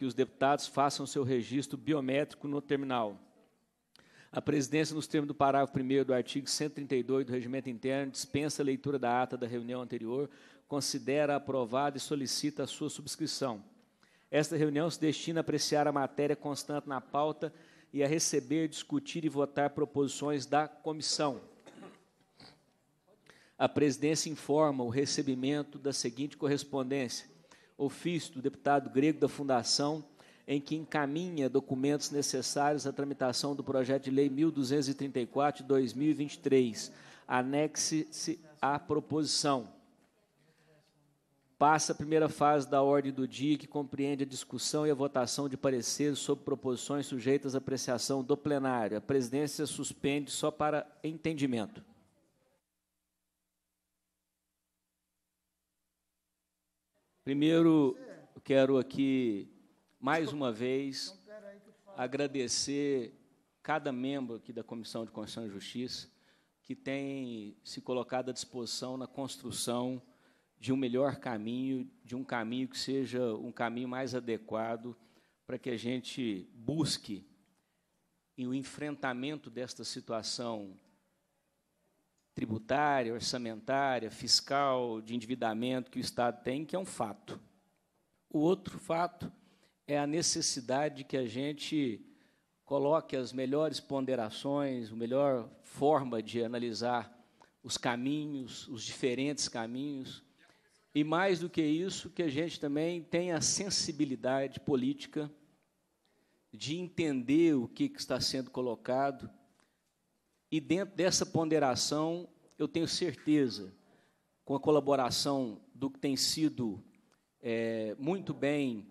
que os deputados façam seu registro biométrico no terminal. A presidência, nos termos do parágrafo 1 do artigo 132 do Regimento Interno, dispensa a leitura da ata da reunião anterior, considera aprovada e solicita a sua subscrição. Esta reunião se destina a apreciar a matéria constante na pauta e a receber, discutir e votar proposições da comissão. A presidência informa o recebimento da seguinte correspondência: ofício do deputado grego da Fundação, em que encaminha documentos necessários à tramitação do projeto de lei 1234 de 2023. Anexe-se à proposição. Passa a primeira fase da ordem do dia, que compreende a discussão e a votação de pareceres sobre proposições sujeitas à apreciação do plenário. A presidência suspende só para entendimento. Primeiro, eu quero aqui, mais uma vez, agradecer cada membro aqui da Comissão de Constituição e Justiça que tem se colocado à disposição na construção de um melhor caminho, de um caminho que seja um caminho mais adequado para que a gente busque o enfrentamento desta situação tributária, orçamentária, fiscal, de endividamento que o Estado tem, que é um fato. O outro fato é a necessidade que a gente coloque as melhores ponderações, a melhor forma de analisar os caminhos, os diferentes caminhos, e mais do que isso, que a gente também tenha a sensibilidade política de entender o que está sendo colocado e dentro dessa ponderação, eu tenho certeza, com a colaboração do que tem sido é, muito bem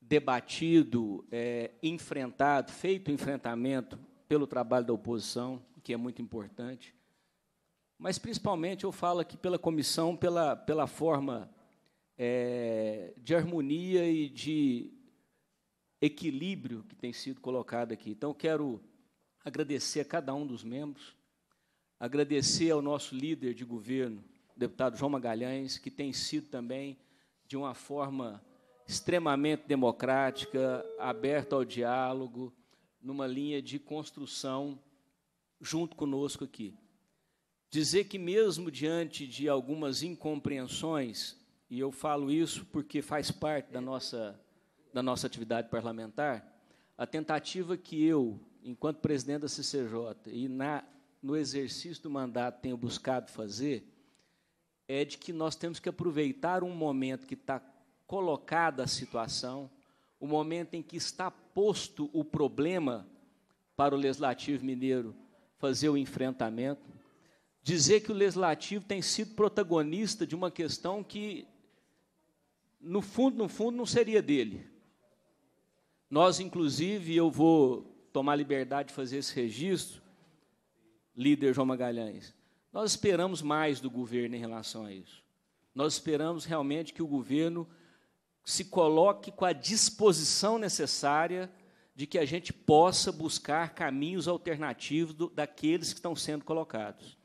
debatido, é, enfrentado, feito o enfrentamento pelo trabalho da oposição, que é muito importante, mas principalmente eu falo aqui pela comissão, pela, pela forma é, de harmonia e de equilíbrio que tem sido colocado aqui. Então, quero agradecer a cada um dos membros, agradecer ao nosso líder de governo, deputado João Magalhães, que tem sido também, de uma forma extremamente democrática, aberta ao diálogo, numa linha de construção junto conosco aqui. Dizer que, mesmo diante de algumas incompreensões, e eu falo isso porque faz parte da nossa, da nossa atividade parlamentar, a tentativa que eu enquanto presidente da CCJ e na, no exercício do mandato tenho buscado fazer, é de que nós temos que aproveitar um momento que está colocada a situação, o momento em que está posto o problema para o Legislativo Mineiro fazer o enfrentamento, dizer que o Legislativo tem sido protagonista de uma questão que, no fundo, no fundo, não seria dele. Nós, inclusive, eu vou tomar liberdade de fazer esse registro, líder João Magalhães. Nós esperamos mais do governo em relação a isso. Nós esperamos realmente que o governo se coloque com a disposição necessária de que a gente possa buscar caminhos alternativos do, daqueles que estão sendo colocados.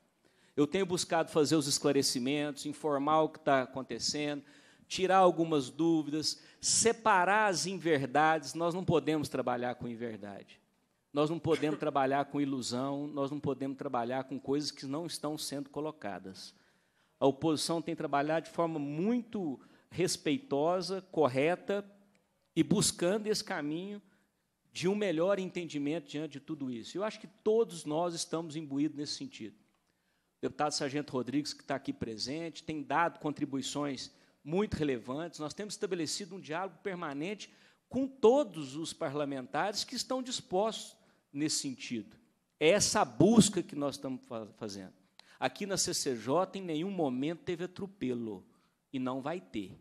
Eu tenho buscado fazer os esclarecimentos, informar o que está acontecendo, tirar algumas dúvidas, separar as inverdades. Nós não podemos trabalhar com inverdade. Nós não podemos trabalhar com ilusão, nós não podemos trabalhar com coisas que não estão sendo colocadas. A oposição tem trabalhado de forma muito respeitosa, correta e buscando esse caminho de um melhor entendimento diante de tudo isso. Eu acho que todos nós estamos imbuídos nesse sentido. O deputado Sargento Rodrigues, que está aqui presente, tem dado contribuições muito relevantes. Nós temos estabelecido um diálogo permanente com todos os parlamentares que estão dispostos nesse sentido. É essa busca que nós estamos fazendo. Aqui na CCJ, em nenhum momento teve atropelo, e não vai ter.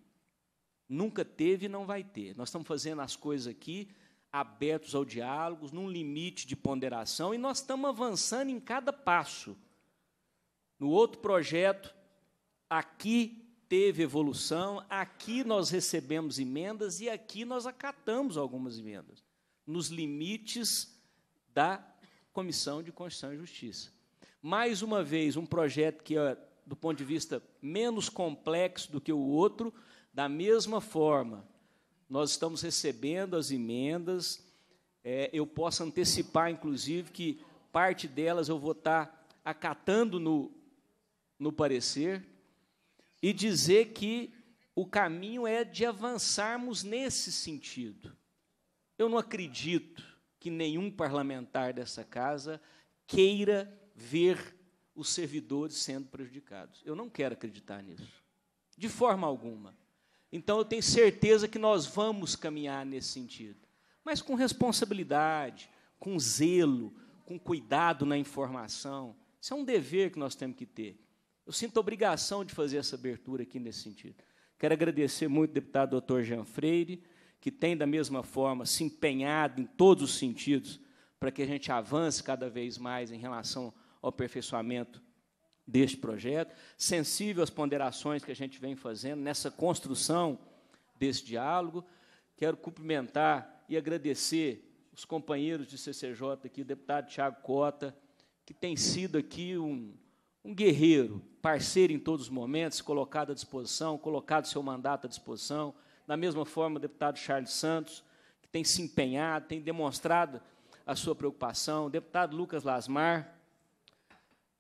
Nunca teve e não vai ter. Nós estamos fazendo as coisas aqui abertos ao diálogo, num limite de ponderação, e nós estamos avançando em cada passo. No outro projeto, aqui teve evolução, aqui nós recebemos emendas e aqui nós acatamos algumas emendas, nos limites da Comissão de Constituição e Justiça. Mais uma vez, um projeto que é, do ponto de vista menos complexo do que o outro, da mesma forma, nós estamos recebendo as emendas. É, eu posso antecipar, inclusive, que parte delas eu vou estar acatando no, no parecer e dizer que o caminho é de avançarmos nesse sentido. Eu não acredito que nenhum parlamentar dessa casa queira ver os servidores sendo prejudicados. Eu não quero acreditar nisso, de forma alguma. Então, eu tenho certeza que nós vamos caminhar nesse sentido, mas com responsabilidade, com zelo, com cuidado na informação. Isso é um dever que nós temos que ter. Eu sinto a obrigação de fazer essa abertura aqui nesse sentido. Quero agradecer muito, deputado doutor Jean Freire que tem, da mesma forma, se empenhado em todos os sentidos para que a gente avance cada vez mais em relação ao aperfeiçoamento deste projeto, sensível às ponderações que a gente vem fazendo nessa construção desse diálogo. Quero cumprimentar e agradecer os companheiros de CCJ aqui, o deputado Tiago Cota, que tem sido aqui um, um guerreiro, parceiro em todos os momentos, colocado à disposição, colocado seu mandato à disposição. Da mesma forma, o deputado Charles Santos, que tem se empenhado, tem demonstrado a sua preocupação, o deputado Lucas Lasmar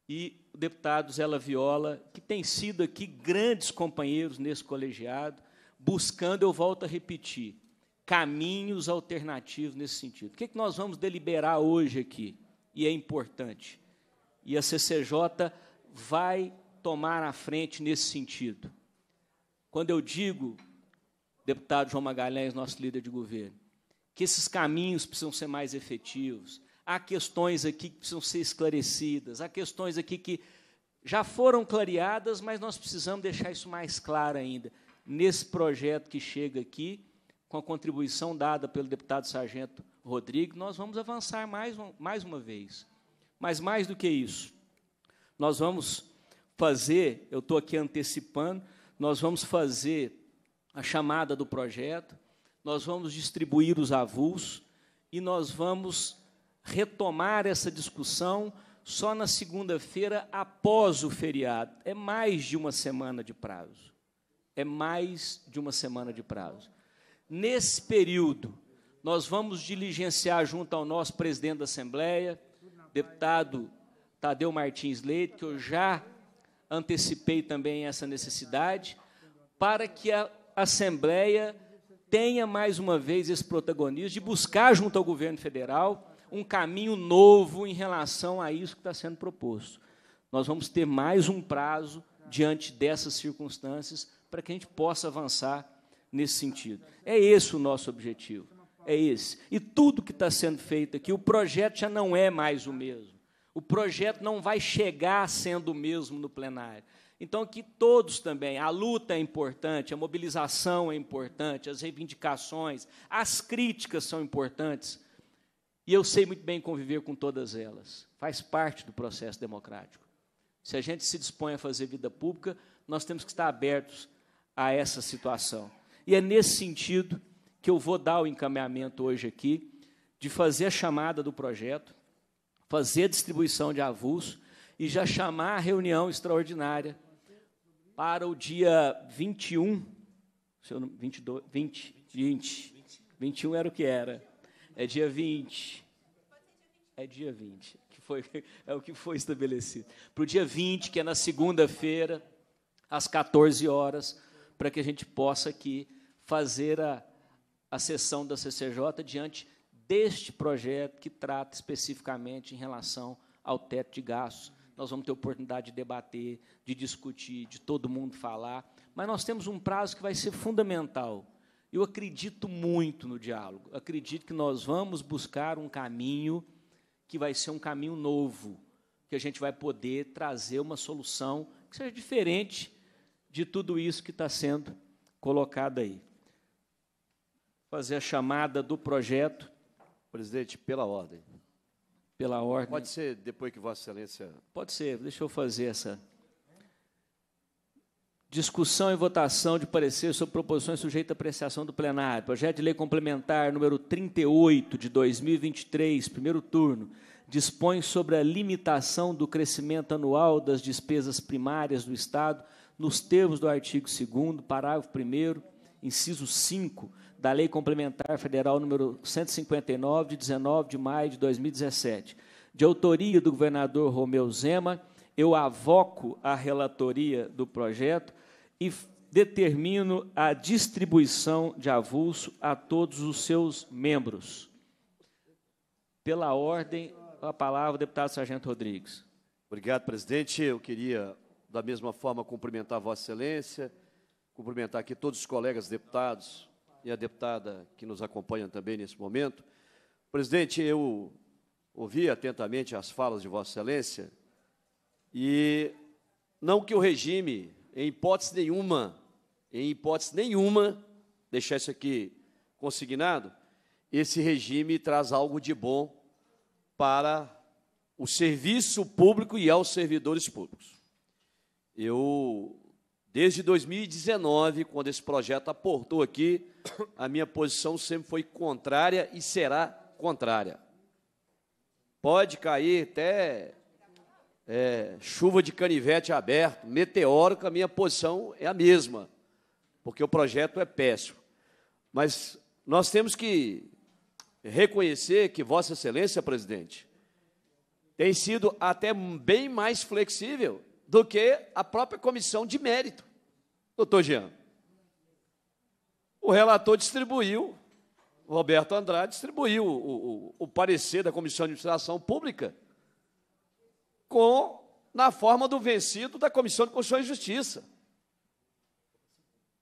e o deputado Zé Viola, que têm sido aqui grandes companheiros nesse colegiado, buscando, eu volto a repetir, caminhos alternativos nesse sentido. O que, é que nós vamos deliberar hoje aqui? E é importante. E a CCJ vai tomar a frente nesse sentido. Quando eu digo deputado João Magalhães, nosso líder de governo, que esses caminhos precisam ser mais efetivos. Há questões aqui que precisam ser esclarecidas, há questões aqui que já foram clareadas, mas nós precisamos deixar isso mais claro ainda. Nesse projeto que chega aqui, com a contribuição dada pelo deputado Sargento Rodrigo, nós vamos avançar mais, mais uma vez. Mas mais do que isso, nós vamos fazer, eu estou aqui antecipando, nós vamos fazer a chamada do projeto, nós vamos distribuir os avulsos e nós vamos retomar essa discussão só na segunda-feira após o feriado. É mais de uma semana de prazo. É mais de uma semana de prazo. Nesse período, nós vamos diligenciar junto ao nosso presidente da Assembleia, deputado Tadeu Martins Leite, que eu já antecipei também essa necessidade, para que a Assembleia tenha mais uma vez esse protagonismo de buscar junto ao governo federal um caminho novo em relação a isso que está sendo proposto. Nós vamos ter mais um prazo diante dessas circunstâncias para que a gente possa avançar nesse sentido. É esse o nosso objetivo. É esse. E tudo que está sendo feito aqui, o projeto já não é mais o mesmo. O projeto não vai chegar sendo o mesmo no plenário. Então, que todos também, a luta é importante, a mobilização é importante, as reivindicações, as críticas são importantes. E eu sei muito bem conviver com todas elas. Faz parte do processo democrático. Se a gente se dispõe a fazer vida pública, nós temos que estar abertos a essa situação. E é nesse sentido que eu vou dar o encaminhamento hoje aqui de fazer a chamada do projeto, fazer a distribuição de avulso e já chamar a reunião extraordinária para o dia 21, se eu 22, 20, 20, 20, 21 era o que era, é dia 20, é dia 20, é que foi, é o que foi estabelecido, para o dia 20, que é na segunda-feira, às 14 horas, para que a gente possa aqui fazer a, a sessão da CCJ diante deste projeto que trata especificamente em relação ao teto de gastos nós vamos ter oportunidade de debater, de discutir, de todo mundo falar, mas nós temos um prazo que vai ser fundamental. Eu acredito muito no diálogo, acredito que nós vamos buscar um caminho que vai ser um caminho novo, que a gente vai poder trazer uma solução que seja diferente de tudo isso que está sendo colocado aí. Fazer a chamada do projeto. Presidente, pela ordem pela ordem. Pode ser depois que Vossa Excelência. Pode ser, deixa eu fazer essa. Discussão e votação de parecer sobre proposições sujeitas à apreciação do plenário. Projeto de lei complementar número 38 de 2023, primeiro turno, dispõe sobre a limitação do crescimento anual das despesas primárias do Estado nos termos do artigo 2 parágrafo 1 inciso 5 da Lei Complementar Federal número 159, de 19 de maio de 2017. De autoria do governador Romeu Zema, eu avoco a relatoria do projeto e determino a distribuição de avulso a todos os seus membros. Pela ordem, a palavra, o deputado Sargento Rodrigues. Obrigado, presidente. Eu queria, da mesma forma, cumprimentar Vossa Excelência, cumprimentar aqui todos os colegas deputados e a deputada que nos acompanha também nesse momento. Presidente, eu ouvi atentamente as falas de Vossa Excelência e não que o regime, em hipótese nenhuma, em hipótese nenhuma, deixar isso aqui consignado, esse regime traz algo de bom para o serviço público e aos servidores públicos. Eu Desde 2019, quando esse projeto aportou aqui, a minha posição sempre foi contrária e será contrária. Pode cair até é, chuva de canivete aberto, meteórica, a minha posição é a mesma, porque o projeto é péssimo. Mas nós temos que reconhecer que Vossa Excelência, presidente, tem sido até bem mais flexível do que a própria comissão de mérito, doutor Jean. O relator distribuiu, Roberto Andrade distribuiu o, o, o parecer da Comissão de Administração Pública com na forma do vencido da Comissão de Constituição e Justiça.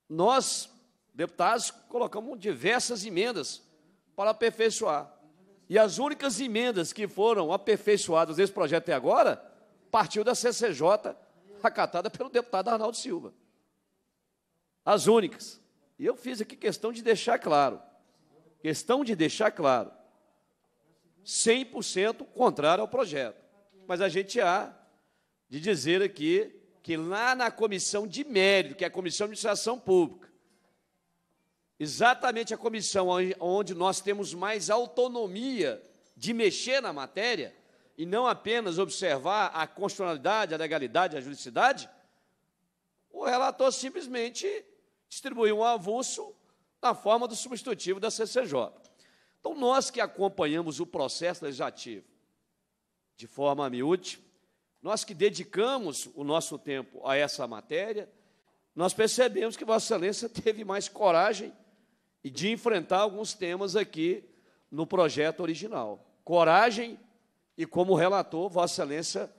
Nós, deputados, colocamos diversas emendas para aperfeiçoar. E as únicas emendas que foram aperfeiçoadas nesse projeto até agora partiu da CCJ, acatada pelo deputado Arnaldo Silva. As únicas. E eu fiz aqui questão de deixar claro. Questão de deixar claro. 100% contrário ao projeto. Mas a gente há de dizer aqui que lá na comissão de mérito, que é a comissão de administração pública, exatamente a comissão onde nós temos mais autonomia de mexer na matéria, e não apenas observar a constitucionalidade, a legalidade, a juridicidade, o relator simplesmente distribuiu um avulso na forma do substitutivo da CCJ. Então, nós que acompanhamos o processo legislativo de forma miúde, nós que dedicamos o nosso tempo a essa matéria, nós percebemos que Vossa Excelência teve mais coragem de enfrentar alguns temas aqui no projeto original. Coragem e como relator, Vossa Excelência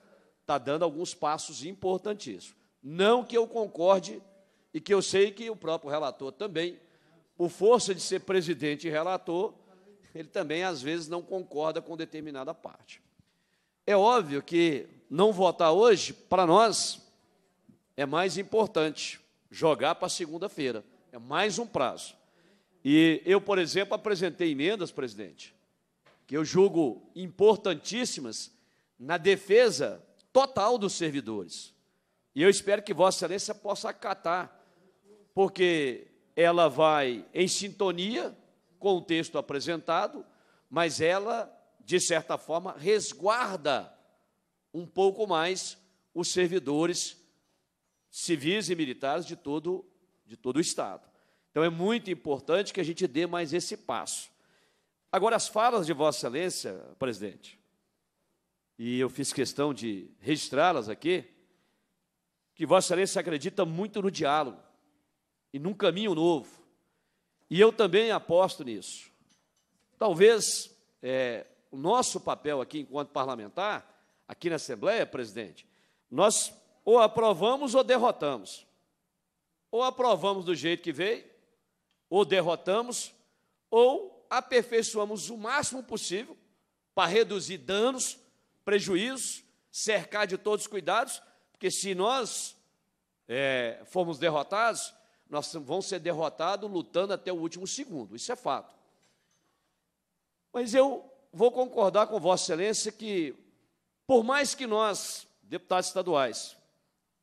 está dando alguns passos importantíssimos. Não que eu concorde e que eu sei que o próprio relator também, por força de ser presidente e relator, ele também às vezes não concorda com determinada parte. É óbvio que não votar hoje, para nós, é mais importante jogar para segunda-feira. É mais um prazo. E eu, por exemplo, apresentei emendas, presidente, que eu julgo importantíssimas na defesa total dos servidores. E eu espero que Vossa Excelência possa acatar, porque ela vai em sintonia com o texto apresentado, mas ela, de certa forma, resguarda um pouco mais os servidores civis e militares de todo, de todo o Estado. Então, é muito importante que a gente dê mais esse passo. Agora, as falas de Vossa Excelência, presidente, e eu fiz questão de registrá-las aqui, que Vossa Excelência acredita muito no diálogo e num caminho novo. E eu também aposto nisso. Talvez é, o nosso papel aqui, enquanto parlamentar, aqui na Assembleia, presidente, nós ou aprovamos ou derrotamos. Ou aprovamos do jeito que veio, ou derrotamos, ou aperfeiçoamos o máximo possível para reduzir danos, prejuízos, cercar de todos os cuidados, porque se nós é, formos derrotados, nós vamos ser derrotados lutando até o último segundo, isso é fato. Mas eu vou concordar com Vossa Excelência que, por mais que nós, deputados estaduais,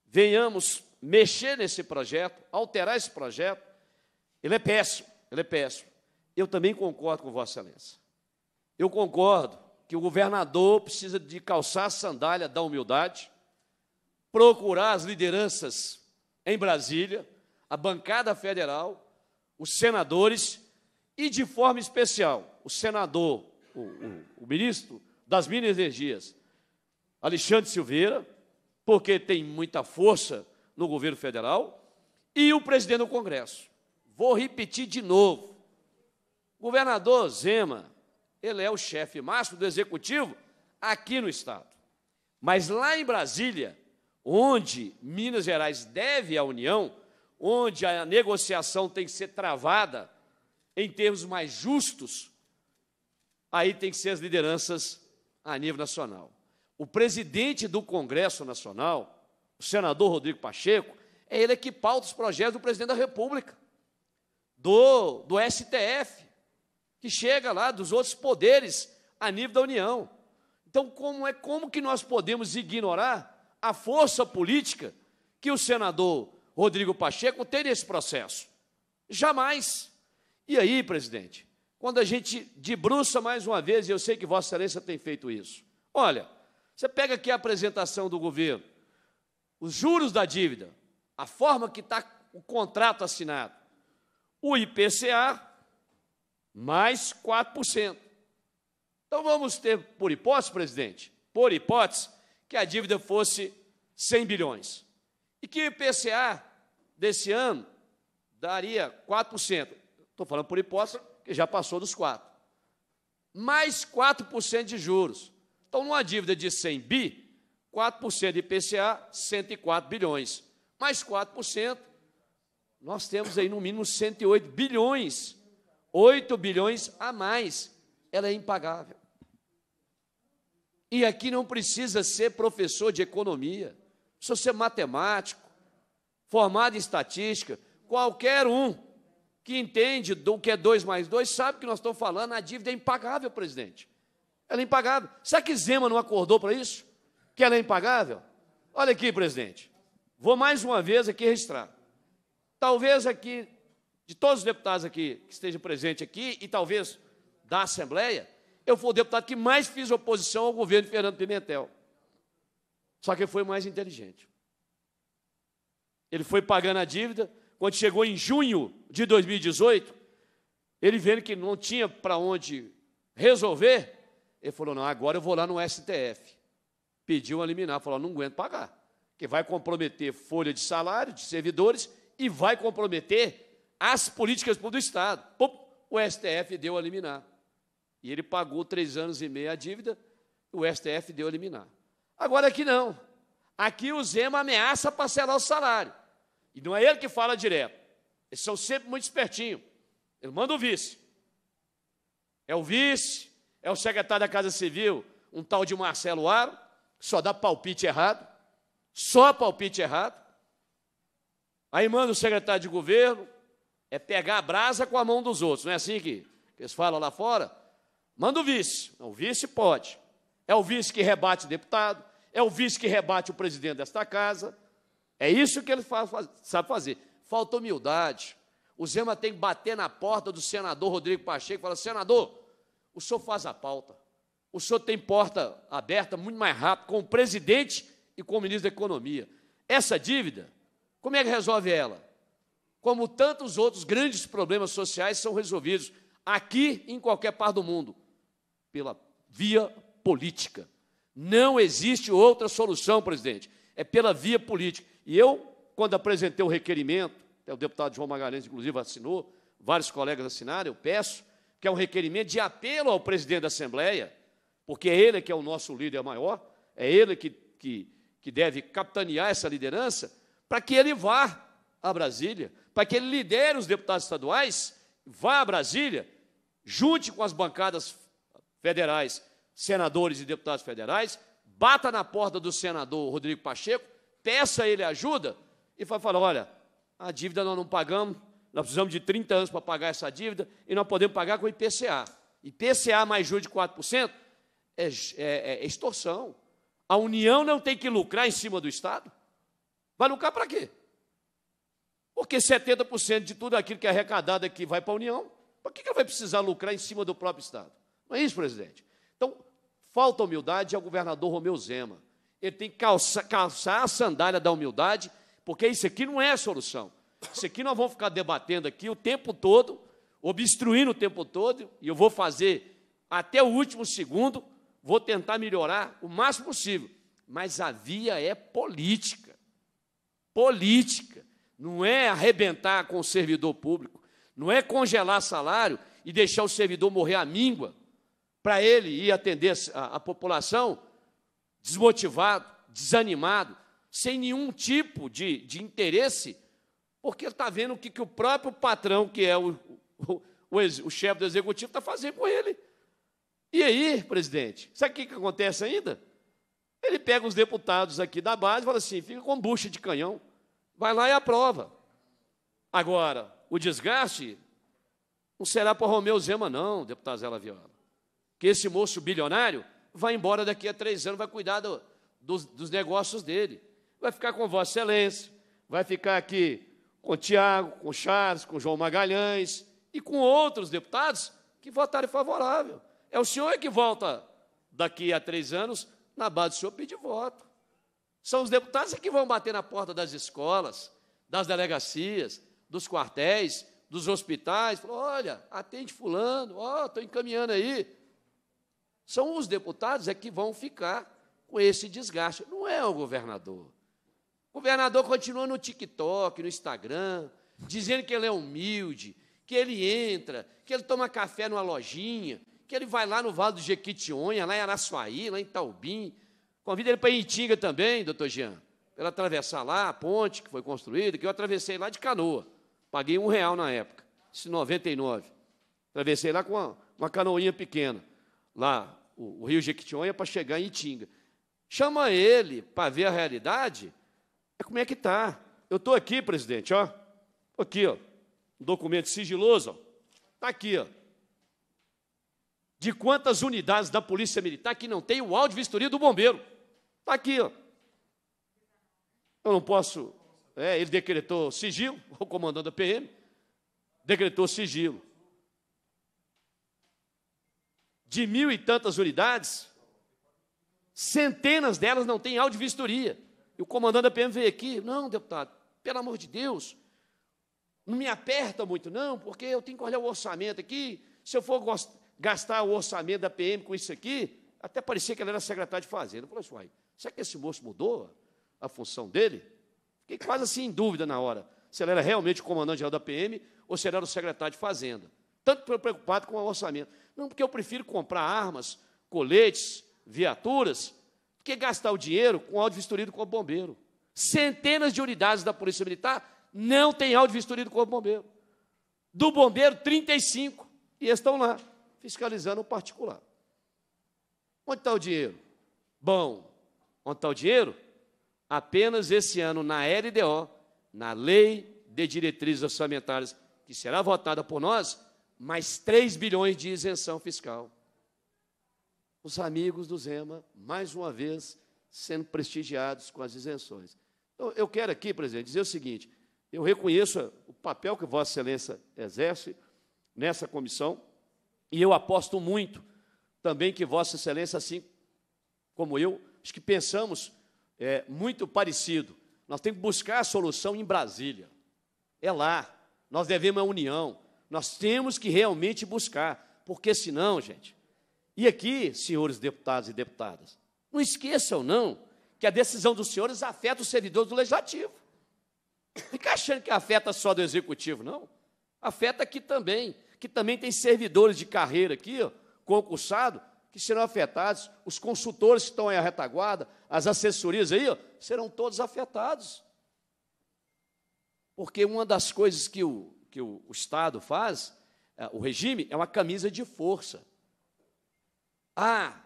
venhamos mexer nesse projeto, alterar esse projeto, ele é péssimo, ele é péssimo eu também concordo com Vossa Excelência. Eu concordo que o governador precisa de calçar a sandália da humildade, procurar as lideranças em Brasília, a bancada federal, os senadores e, de forma especial, o senador, o, o, o ministro das Minas e Energias, Alexandre Silveira, porque tem muita força no governo federal, e o presidente do Congresso. Vou repetir de novo Governador Zema, ele é o chefe máximo do executivo aqui no Estado. Mas lá em Brasília, onde Minas Gerais deve à União, onde a negociação tem que ser travada em termos mais justos, aí tem que ser as lideranças a nível nacional. O presidente do Congresso Nacional, o senador Rodrigo Pacheco, é ele que pauta os projetos do presidente da República, do, do STF, que chega lá dos outros poderes a nível da União. Então, como é como que nós podemos ignorar a força política que o senador Rodrigo Pacheco tem nesse processo? Jamais. E aí, presidente, quando a gente debruça mais uma vez, e eu sei que Vossa Excelência tem feito isso. Olha, você pega aqui a apresentação do governo, os juros da dívida, a forma que está o contrato assinado, o IPCA, mais 4%. Então vamos ter, por hipótese, presidente, por hipótese, que a dívida fosse 100 bilhões. E que o IPCA desse ano daria 4%. Estou falando por hipótese, que já passou dos 4%. Mais 4% de juros. Então, numa dívida de 100 bi, 4% de IPCA, 104 bilhões. Mais 4%, nós temos aí no mínimo 108 bilhões 8 bilhões a mais, ela é impagável. E aqui não precisa ser professor de economia, precisa ser matemático, formado em estatística, qualquer um que entende do que é 2 mais 2 sabe que nós estamos falando, a dívida é impagável, presidente. Ela é impagável. Será que Zema não acordou para isso? Que ela é impagável? Olha aqui, presidente. Vou mais uma vez aqui registrar. Talvez aqui de todos os deputados aqui que estejam presentes aqui e talvez da Assembleia, eu fui o deputado que mais fiz oposição ao governo de Fernando Pimentel. Só que ele foi mais inteligente. Ele foi pagando a dívida. Quando chegou em junho de 2018, ele vendo que não tinha para onde resolver, ele falou: não, agora eu vou lá no STF. Pediu uma liminar, falou: não aguento pagar, que vai comprometer folha de salário de servidores e vai comprometer as políticas do Estado. Pum, o STF deu a liminar. E ele pagou três anos e meio a dívida, o STF deu a liminar. Agora aqui não. Aqui o Zema ameaça parcelar o salário. E não é ele que fala direto. Eles são sempre muito espertinhos. Ele manda o vice. É o vice, é o secretário da Casa Civil, um tal de Marcelo Aro, que só dá palpite errado. Só palpite errado. Aí manda o secretário de governo, é pegar a brasa com a mão dos outros, não é assim que, eles falam lá fora? Manda o vice. o vice pode. É o vice que rebate o deputado, é o vice que rebate o presidente desta casa. É isso que ele faz, faz, sabe fazer. Falta humildade. O Zema tem que bater na porta do senador Rodrigo Pacheco e falar: senador, o senhor faz a pauta. O senhor tem porta aberta muito mais rápido com o presidente e com o ministro da Economia. Essa dívida, como é que resolve ela? como tantos outros grandes problemas sociais são resolvidos aqui em qualquer parte do mundo pela via política. Não existe outra solução, presidente. É pela via política. E eu, quando apresentei o requerimento, até o deputado João Magalhães, inclusive, assinou, vários colegas assinaram, eu peço, que é um requerimento de apelo ao presidente da Assembleia, porque é ele que é o nosso líder maior, é ele que, que, que deve capitanear essa liderança, para que ele vá a Brasília, para que ele lidere os deputados estaduais, vá a Brasília, junte com as bancadas federais, senadores e deputados federais, bata na porta do senador Rodrigo Pacheco, peça a ele ajuda e fala olha, a dívida nós não pagamos, nós precisamos de 30 anos para pagar essa dívida e nós podemos pagar com IPCA. IPCA mais juros de 4% é, é, é extorsão. A União não tem que lucrar em cima do Estado. Vai lucrar para quê? Porque 70% de tudo aquilo que é arrecadado aqui vai para a União. Para que, que vai precisar lucrar em cima do próprio Estado? Não é isso, presidente? Então, falta humildade ao é governador Romeu Zema. Ele tem que calçar a sandália da humildade, porque isso aqui não é solução. Isso aqui nós vamos ficar debatendo aqui o tempo todo, obstruindo o tempo todo, e eu vou fazer até o último segundo, vou tentar melhorar o máximo possível. Mas a via é política. Política não é arrebentar com o servidor público, não é congelar salário e deixar o servidor morrer à míngua para ele ir atender a, a população desmotivado, desanimado, sem nenhum tipo de, de interesse, porque ele está vendo o que, que o próprio patrão, que é o, o, o, o chefe do executivo, está fazendo com ele. E aí, presidente, sabe o que, que acontece ainda? Ele pega os deputados aqui da base e fala assim: fica com bucha de canhão vai lá e aprova. Agora, o desgaste não será para Romeu Zema, não, deputado Zé Laviola. Que esse moço bilionário vai embora daqui a três anos, vai cuidar do, dos, dos negócios dele. Vai ficar com Vossa Excelência, vai ficar aqui com Tiago, com Charles, com João Magalhães e com outros deputados que votarem favorável. É o senhor que volta daqui a três anos na base do senhor pedir voto. São os deputados que vão bater na porta das escolas, das delegacias, dos quartéis, dos hospitais, falou, olha, atende fulano, ó, oh, estou encaminhando aí. São os deputados é que vão ficar com esse desgaste, não é o governador. O governador continua no TikTok, no Instagram, dizendo que ele é humilde, que ele entra, que ele toma café numa lojinha, que ele vai lá no Vale do Jequitinhonha, lá em Araçuaí, lá em Taubim, Convida ele para Itinga também, doutor Jean, para atravessar lá a ponte que foi construída, que eu atravessei lá de canoa. Paguei um real na época, isso em 99. Atravessei lá com uma, uma canoinha pequena, lá, o, o rio Jequitinhonha, para chegar em Itinga. Chama ele para ver a realidade, é como é que está. Eu estou aqui, presidente, ó. Aqui, ó. Um documento sigiloso, Está aqui, ó. De quantas unidades da Polícia Militar que não tem o áudio vistoria do bombeiro? Está aqui, ó. Eu não posso. É, ele decretou sigilo, o comandante da PM decretou sigilo. De mil e tantas unidades, centenas delas não têm audiovistoria. E o comandante da PM veio aqui, não, deputado, pelo amor de Deus, não me aperta muito, não, porque eu tenho que olhar o orçamento aqui. Se eu for gastar o orçamento da PM com isso aqui, até parecia que ela era secretária de Fazenda. Eu falei assim, será que esse moço mudou a função dele? Fiquei quase assim em dúvida na hora, se ele era realmente o comandante-geral da PM ou se ele era o secretário de Fazenda. Tanto preocupado com o orçamento. Não, porque eu prefiro comprar armas, coletes, viaturas, do que gastar o dinheiro com audivistoria do Corpo Bombeiro. Centenas de unidades da Polícia Militar não têm audivistoria do Corpo Bombeiro. Do Bombeiro, 35. E estão lá, fiscalizando o particular. Onde está o dinheiro? Bom, Onde está o dinheiro? Apenas esse ano na LDO, na Lei de Diretrizes Orçamentárias, que será votada por nós, mais 3 bilhões de isenção fiscal. Os amigos do Zema, mais uma vez, sendo prestigiados com as isenções. Então, eu quero aqui, presidente, dizer o seguinte: eu reconheço o papel que Vossa Excelência exerce nessa comissão e eu aposto muito também que Vossa Excelência, assim como eu, acho que pensamos é, muito parecido. Nós temos que buscar a solução em Brasília. É lá. Nós devemos a união. Nós temos que realmente buscar, porque senão, gente. E aqui, senhores deputados e deputadas, não esqueçam, não, que a decisão dos senhores afeta os servidores do legislativo. Fica achando que afeta só do executivo, não. Afeta aqui também, que também tem servidores de carreira aqui, ó, concursado, que serão afetados, os consultores que estão aí à retaguarda, as assessorias aí, ó, serão todos afetados. Porque uma das coisas que o, que o, o Estado faz, é, o regime, é uma camisa de força. Ah,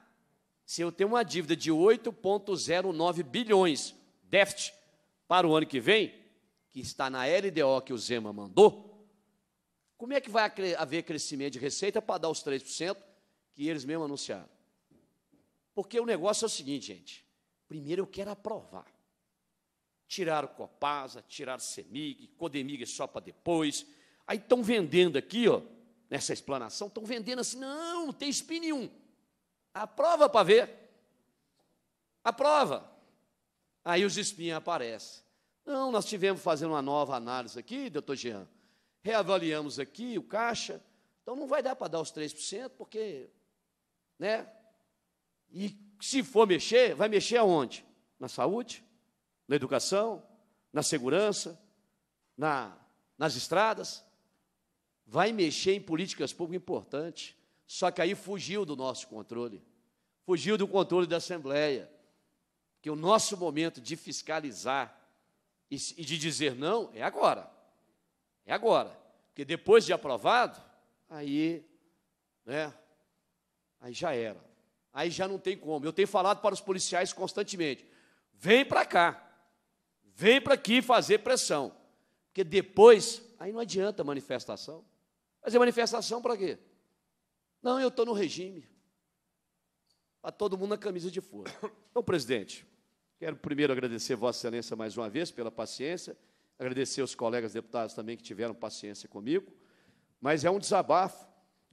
se eu tenho uma dívida de 8,09 bilhões, déficit, para o ano que vem, que está na LDO que o Zema mandou, como é que vai haver crescimento de receita para dar os 3%? que eles mesmos anunciaram. Porque o negócio é o seguinte, gente. Primeiro eu quero aprovar. Tiraram Copasa, tiraram Semig, Codemig só para depois. Aí estão vendendo aqui, ó, nessa explanação, estão vendendo assim, não, não tem espinho nenhum. Aprova para ver. Aprova. Aí os espinhos aparecem. Não, nós tivemos fazendo uma nova análise aqui, doutor Jean. Reavaliamos aqui o caixa. Então não vai dar para dar os 3%, porque né? E se for mexer, vai mexer aonde? Na saúde, na educação, na segurança, na, nas estradas. Vai mexer em políticas públicas importantes. Só que aí fugiu do nosso controle. Fugiu do controle da Assembleia. Que o nosso momento de fiscalizar e, e de dizer não é agora. É agora. Porque depois de aprovado, aí né, Aí já era. Aí já não tem como. Eu tenho falado para os policiais constantemente: vem para cá, vem para aqui fazer pressão. Porque depois, aí não adianta manifestação. Fazer manifestação para quê? Não, eu estou no regime. Está todo mundo na camisa de força. Então, presidente, quero primeiro agradecer Vossa Excelência mais uma vez pela paciência, agradecer os colegas deputados também que tiveram paciência comigo, mas é um desabafo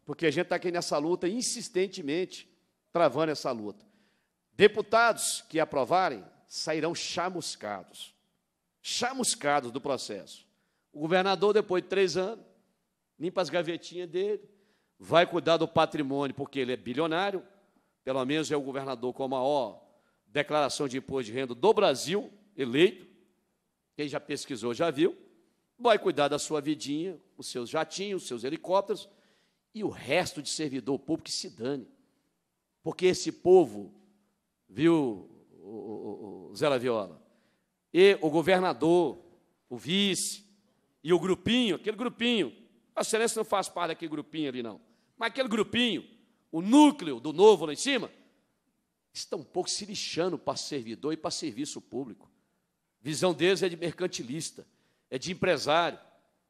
porque a gente está aqui nessa luta insistentemente, travando essa luta. Deputados que aprovarem sairão chamuscados, chamuscados do processo. O governador, depois de três anos, limpa as gavetinhas dele, vai cuidar do patrimônio, porque ele é bilionário, pelo menos é o governador com a maior declaração de imposto de renda do Brasil, eleito. Quem já pesquisou já viu. Vai cuidar da sua vidinha, os seus jatinhos, os seus helicópteros, e o resto de servidor público que se dane. Porque esse povo, viu, o, o, o Zé Laviola, e o governador, o vice, e o grupinho, aquele grupinho, a excelência não faz parte daquele grupinho ali, não. Mas aquele grupinho, o núcleo do novo lá em cima, estão um pouco se lixando para servidor e para serviço público. A visão deles é de mercantilista, é de empresário.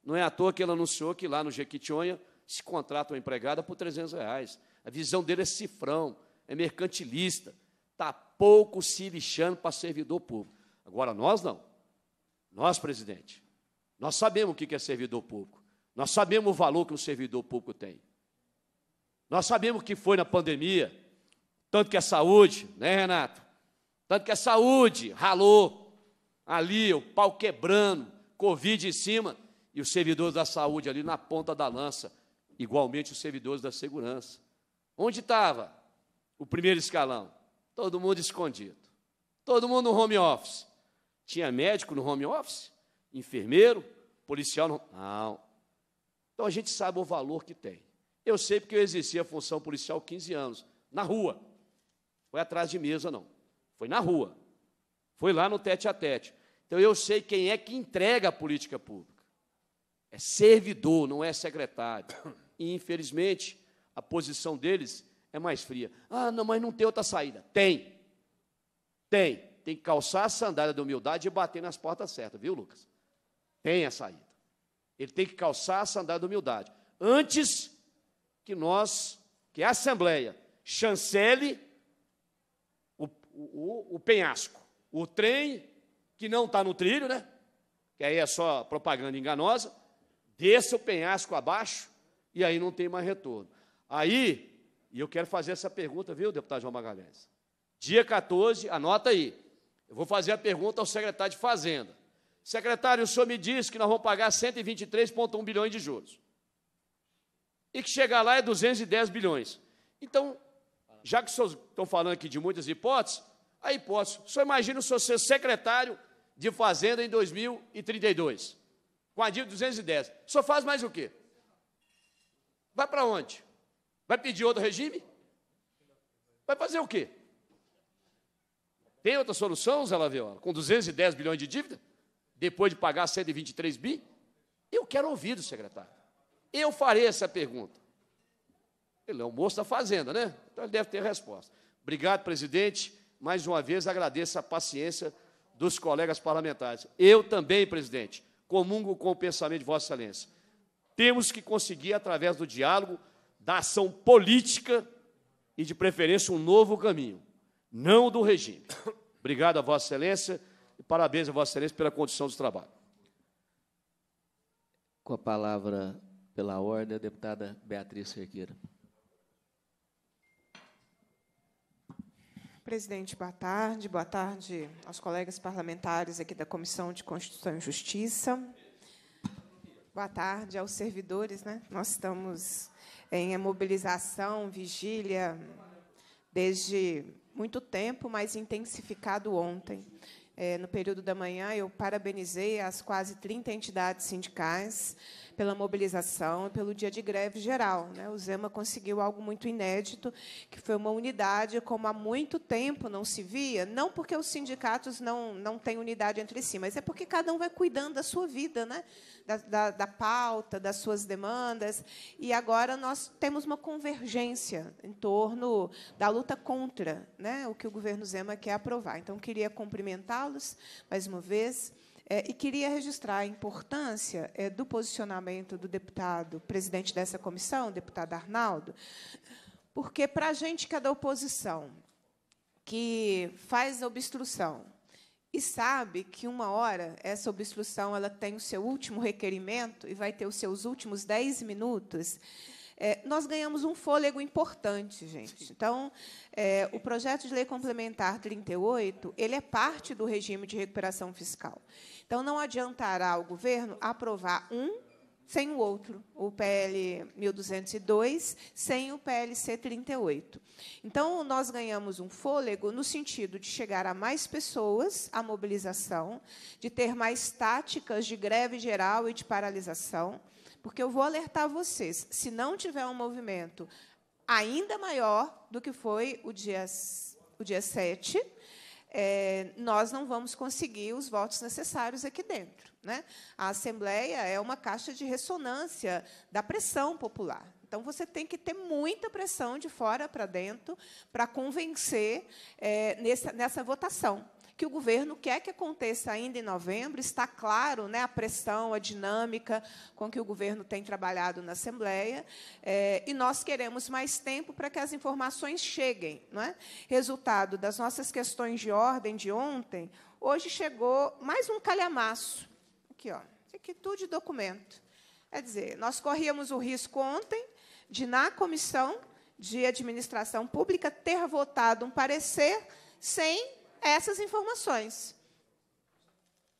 Não é à toa que ele anunciou que lá no Jequitinhonha se contrata uma empregada por 300 reais. A visão dele é cifrão, é mercantilista, está pouco se lixando para servidor público. Agora, nós não. Nós, presidente, nós sabemos o que é servidor público. Nós sabemos o valor que um servidor público tem. Nós sabemos o que foi na pandemia, tanto que a saúde, né, Renato? Tanto que a saúde ralou ali, o pau quebrando, Covid em cima, e os servidores da saúde ali na ponta da lança, Igualmente os servidores da segurança. Onde estava o primeiro escalão? Todo mundo escondido. Todo mundo no home office. Tinha médico no home office? Enfermeiro? Policial? No... Não. Então a gente sabe o valor que tem. Eu sei porque eu exerci a função policial 15 anos, na rua. Foi atrás de mesa, não. Foi na rua. Foi lá no tete a tete. Então eu sei quem é que entrega a política pública. É servidor, não é secretário e infelizmente a posição deles é mais fria. Ah, não, mas não tem outra saída. Tem. Tem. Tem que calçar a sandália da humildade e bater nas portas certas, viu, Lucas? Tem a saída. Ele tem que calçar a sandália da humildade. Antes que nós, que a Assembleia, chancele o, o, o penhasco, o trem que não está no trilho, né? Que aí é só propaganda enganosa, desça o penhasco abaixo e aí não tem mais retorno. Aí, e eu quero fazer essa pergunta, viu, deputado João Magalhães? Dia 14, anota aí. Eu vou fazer a pergunta ao secretário de Fazenda. Secretário, o senhor me disse que nós vamos pagar 123,1 bilhões de juros. E que chegar lá é 210 bilhões. Então, já que vocês estão falando aqui de muitas hipóteses, a hipótese, só imagina o senhor ser secretário de Fazenda em 2032, com a dívida de 210. O senhor faz mais o quê? Vai para onde? Vai pedir outro regime? Vai fazer o quê? Tem outra solução, Zé Laviola? Com 210 bilhões de dívida? Depois de pagar 123 bi? Eu quero ouvir do secretário. Eu farei essa pergunta. Ele é o moço da fazenda, né? Então ele deve ter resposta. Obrigado, presidente. Mais uma vez agradeço a paciência dos colegas parlamentares. Eu também, presidente, comungo com o pensamento de Vossa Excelência. Temos que conseguir, através do diálogo, da ação política e, de preferência, um novo caminho, não do regime. Obrigado a Vossa Excelência e parabéns a Vossa Excelência pela condição do trabalho. Com a palavra, pela ordem, a deputada Beatriz Cerqueira. Presidente, boa tarde. Boa tarde aos colegas parlamentares aqui da Comissão de Constituição e Justiça. Boa tarde aos servidores, né? Nós estamos em mobilização, vigília, desde muito tempo, mas intensificado ontem. É, no período da manhã, eu parabenizei as quase 30 entidades sindicais pela mobilização e pelo dia de greve geral. Né? O Zema conseguiu algo muito inédito, que foi uma unidade como há muito tempo não se via, não porque os sindicatos não, não têm unidade entre si, mas é porque cada um vai cuidando da sua vida, né? da, da, da pauta, das suas demandas. E agora nós temos uma convergência em torno da luta contra né? o que o governo Zema quer aprovar. Então, queria cumprimentá-los mais uma vez. É, e queria registrar a importância é, do posicionamento do deputado, presidente dessa comissão, deputado Arnaldo, porque, para a gente que é da oposição, que faz obstrução, e sabe que uma hora essa obstrução ela tem o seu último requerimento e vai ter os seus últimos dez minutos é, nós ganhamos um fôlego importante, gente. Então, é, o projeto de lei complementar 38, ele é parte do regime de recuperação fiscal. Então, não adiantará ao governo aprovar um sem o outro, o PL 1202 sem o PLC 38. Então, nós ganhamos um fôlego no sentido de chegar a mais pessoas, a mobilização, de ter mais táticas de greve geral e de paralisação porque eu vou alertar vocês, se não tiver um movimento ainda maior do que foi o dia, o dia 7, é, nós não vamos conseguir os votos necessários aqui dentro. Né? A Assembleia é uma caixa de ressonância da pressão popular. Então, você tem que ter muita pressão de fora para dentro para convencer é, nessa, nessa votação que o governo quer que aconteça ainda em novembro. Está claro né, a pressão, a dinâmica com que o governo tem trabalhado na Assembleia. É, e nós queremos mais tempo para que as informações cheguem. Não é? Resultado das nossas questões de ordem de ontem, hoje chegou mais um calhamaço. Aqui, ó, inquietude de documento. Quer dizer, nós corríamos o risco ontem de, na comissão de administração pública, ter votado um parecer sem essas informações,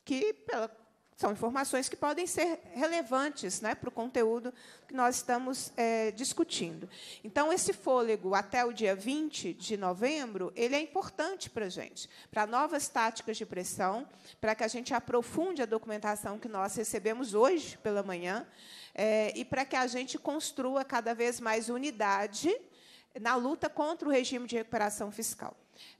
que pela, são informações que podem ser relevantes né, para o conteúdo que nós estamos é, discutindo. Então, esse fôlego até o dia 20 de novembro, ele é importante para a gente, para novas táticas de pressão, para que a gente aprofunde a documentação que nós recebemos hoje pela manhã, é, e para que a gente construa cada vez mais unidade na luta contra o regime de recuperação fiscal.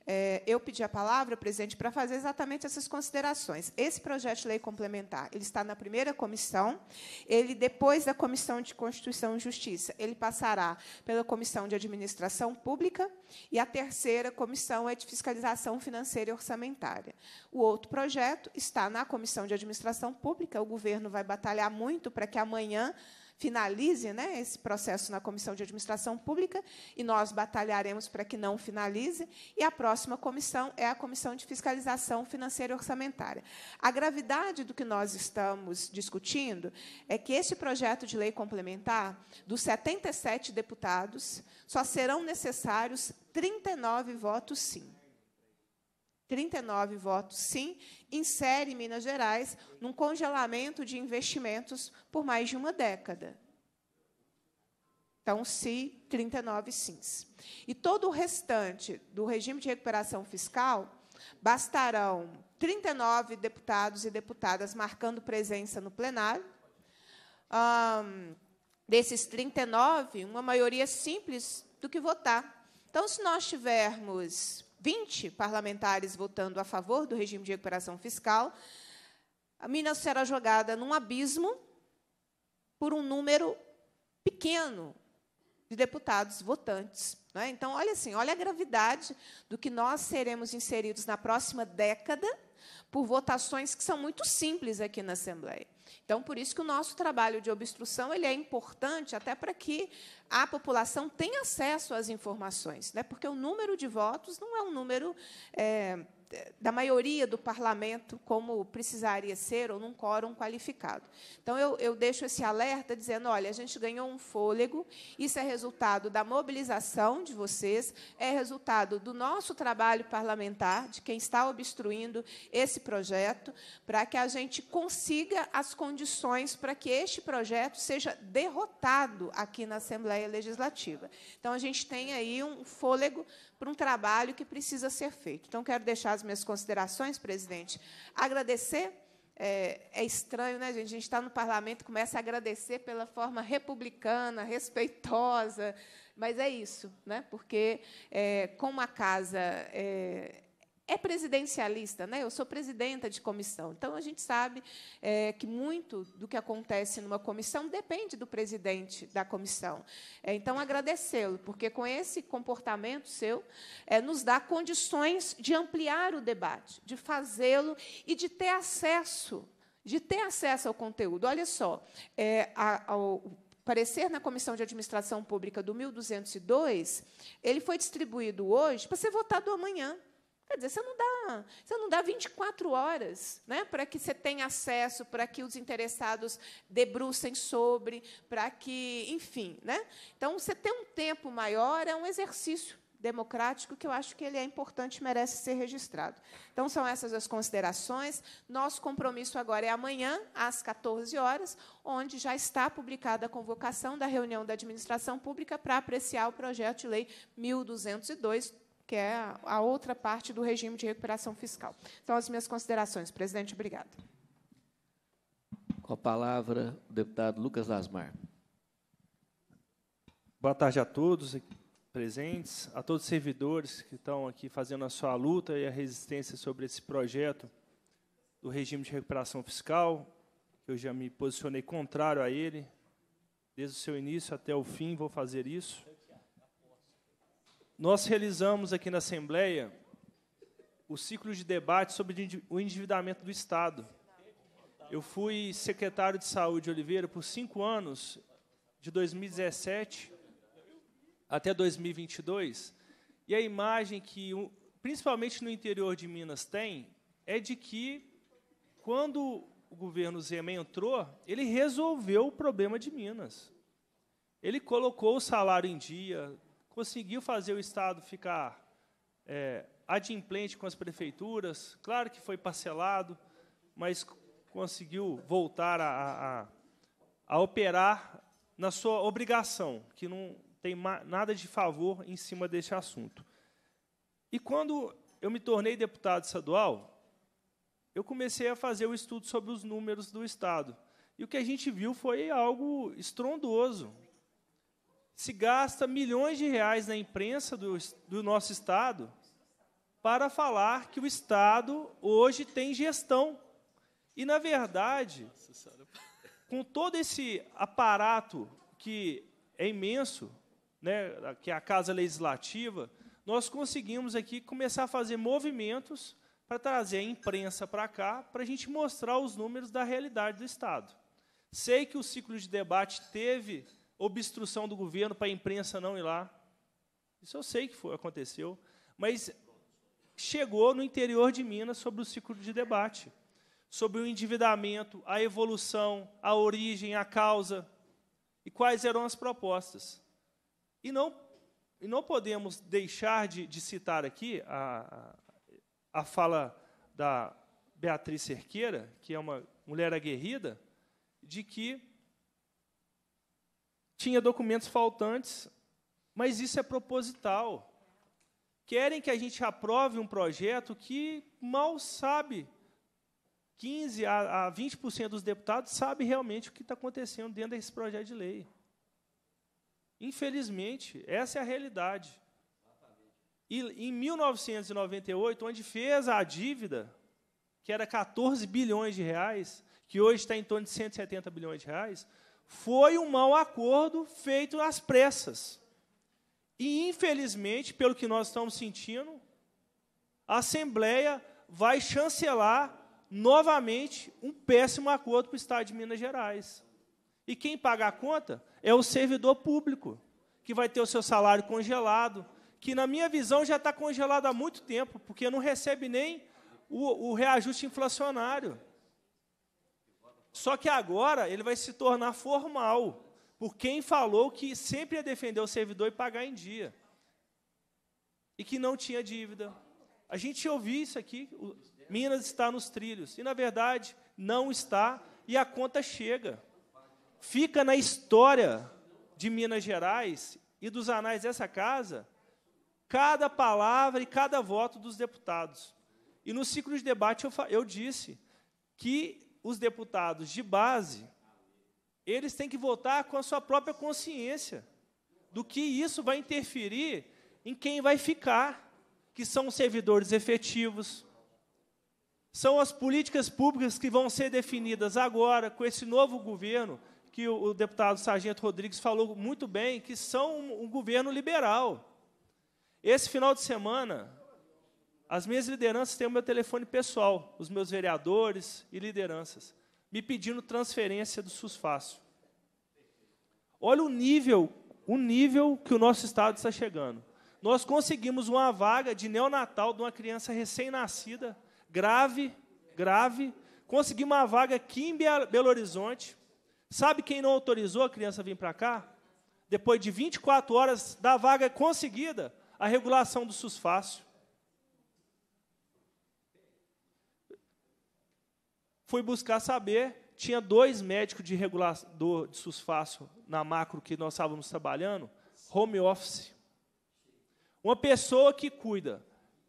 É, eu pedi a palavra, presidente, para fazer exatamente essas considerações. Esse projeto de lei complementar, ele está na primeira comissão, ele depois da comissão de Constituição e Justiça, ele passará pela comissão de Administração Pública e a terceira comissão é de Fiscalização Financeira e Orçamentária. O outro projeto está na comissão de Administração Pública. O governo vai batalhar muito para que amanhã finalize né, esse processo na Comissão de Administração Pública, e nós batalharemos para que não finalize, e a próxima comissão é a Comissão de Fiscalização Financeira e Orçamentária. A gravidade do que nós estamos discutindo é que esse projeto de lei complementar, dos 77 deputados, só serão necessários 39 votos sim. 39 votos sim, insere Minas Gerais num congelamento de investimentos por mais de uma década. Então, se 39 sims. E todo o restante do regime de recuperação fiscal bastarão 39 deputados e deputadas marcando presença no plenário. Um, desses 39, uma maioria simples do que votar. Então, se nós tivermos 20 parlamentares votando a favor do regime de recuperação fiscal, a Minas será jogada num abismo por um número pequeno de deputados votantes. Né? Então, olha assim, olha a gravidade do que nós seremos inseridos na próxima década por votações que são muito simples aqui na Assembleia. Então, por isso que o nosso trabalho de obstrução ele é importante até para que a população tenha acesso às informações, né? porque o número de votos não é um número. É, da maioria do parlamento, como precisaria ser, ou num quórum qualificado. Então, eu, eu deixo esse alerta dizendo: olha, a gente ganhou um fôlego, isso é resultado da mobilização de vocês, é resultado do nosso trabalho parlamentar, de quem está obstruindo esse projeto, para que a gente consiga as condições para que este projeto seja derrotado aqui na Assembleia Legislativa. Então, a gente tem aí um fôlego para um trabalho que precisa ser feito. Então, quero deixar as minhas considerações, presidente. Agradecer. É, é estranho, né, gente? A gente está no parlamento, começa a agradecer pela forma republicana, respeitosa, mas é isso, né? porque, é, como a casa é, é presidencialista, né? Eu sou presidenta de comissão, então a gente sabe é, que muito do que acontece numa comissão depende do presidente da comissão. É, então agradecê-lo, porque com esse comportamento seu é, nos dá condições de ampliar o debate, de fazê-lo e de ter acesso, de ter acesso ao conteúdo. Olha só, é, a, ao parecer na Comissão de Administração Pública do 1202, ele foi distribuído hoje para ser votado amanhã. Quer dizer, você não dá, você não dá 24 horas né, para que você tenha acesso, para que os interessados debrucem sobre, para que, enfim. Né? Então, você ter um tempo maior é um exercício democrático que eu acho que ele é importante e merece ser registrado. Então, são essas as considerações. Nosso compromisso agora é amanhã, às 14 horas, onde já está publicada a convocação da reunião da administração pública para apreciar o projeto de lei 1202, que é a outra parte do regime de recuperação fiscal. Então, as minhas considerações. Presidente, obrigado. Com a palavra, o deputado Lucas Lasmar. Boa tarde a todos presentes, a todos os servidores que estão aqui fazendo a sua luta e a resistência sobre esse projeto do regime de recuperação fiscal, que eu já me posicionei contrário a ele, desde o seu início até o fim vou fazer isso. Nós realizamos aqui na Assembleia o ciclo de debate sobre o endividamento do Estado. Eu fui secretário de Saúde Oliveira por cinco anos, de 2017 até 2022, e a imagem que, principalmente no interior de Minas, tem é de que, quando o governo Zema entrou, ele resolveu o problema de Minas. Ele colocou o salário em dia, conseguiu fazer o Estado ficar é, adimplente com as prefeituras, claro que foi parcelado, mas conseguiu voltar a, a, a operar na sua obrigação, que não tem nada de favor em cima desse assunto. E quando eu me tornei deputado estadual, eu comecei a fazer o estudo sobre os números do Estado. E o que a gente viu foi algo estrondoso se gasta milhões de reais na imprensa do, do nosso Estado para falar que o Estado hoje tem gestão. E, na verdade, com todo esse aparato que é imenso, né, que é a Casa Legislativa, nós conseguimos aqui começar a fazer movimentos para trazer a imprensa para cá, para a gente mostrar os números da realidade do Estado. Sei que o ciclo de debate teve obstrução do governo para a imprensa não ir lá. Isso eu sei que foi, aconteceu. Mas chegou no interior de Minas sobre o ciclo de debate, sobre o endividamento, a evolução, a origem, a causa e quais eram as propostas. E não, e não podemos deixar de, de citar aqui a, a fala da Beatriz Cerqueira, que é uma mulher aguerrida, de que tinha documentos faltantes, mas isso é proposital. Querem que a gente aprove um projeto que mal sabe, 15 a, a 20% dos deputados sabe realmente o que está acontecendo dentro desse projeto de lei. Infelizmente, essa é a realidade. E em 1998, onde fez a dívida, que era 14 bilhões de reais, que hoje está em torno de 170 bilhões de reais, foi um mau acordo feito às pressas. E, infelizmente, pelo que nós estamos sentindo, a Assembleia vai chancelar novamente um péssimo acordo para o Estado de Minas Gerais. E quem paga a conta é o servidor público, que vai ter o seu salário congelado, que, na minha visão, já está congelado há muito tempo, porque não recebe nem o, o reajuste inflacionário. Só que agora ele vai se tornar formal, por quem falou que sempre ia defender o servidor e pagar em dia. E que não tinha dívida. A gente ouviu isso aqui, Minas está nos trilhos. E na verdade, não está, e a conta chega. Fica na história de Minas Gerais e dos anais dessa casa cada palavra e cada voto dos deputados. E no ciclo de debate eu, eu disse que os deputados de base, eles têm que votar com a sua própria consciência do que isso vai interferir em quem vai ficar, que são os servidores efetivos, são as políticas públicas que vão ser definidas agora com esse novo governo, que o, deputado Sargento Rodrigues falou muito bem, que são um governo liberal. Esse final de semana, as minhas lideranças têm o meu telefone pessoal, os meus vereadores e lideranças, me pedindo transferência do SUSFácil. Olha o nível, o nível que o nosso estado está chegando. Nós conseguimos uma vaga de neonatal de uma criança recém-nascida, grave, grave. Conseguimos uma vaga aqui em Belo Horizonte. Sabe quem não autorizou a criança a vir para cá? Depois de 24 horas da vaga conseguida, a regulação do SUSFácil. Fui buscar saber, tinha dois médicos de regulador de susfácio na macro que nós estávamos trabalhando, home office. Uma pessoa que cuida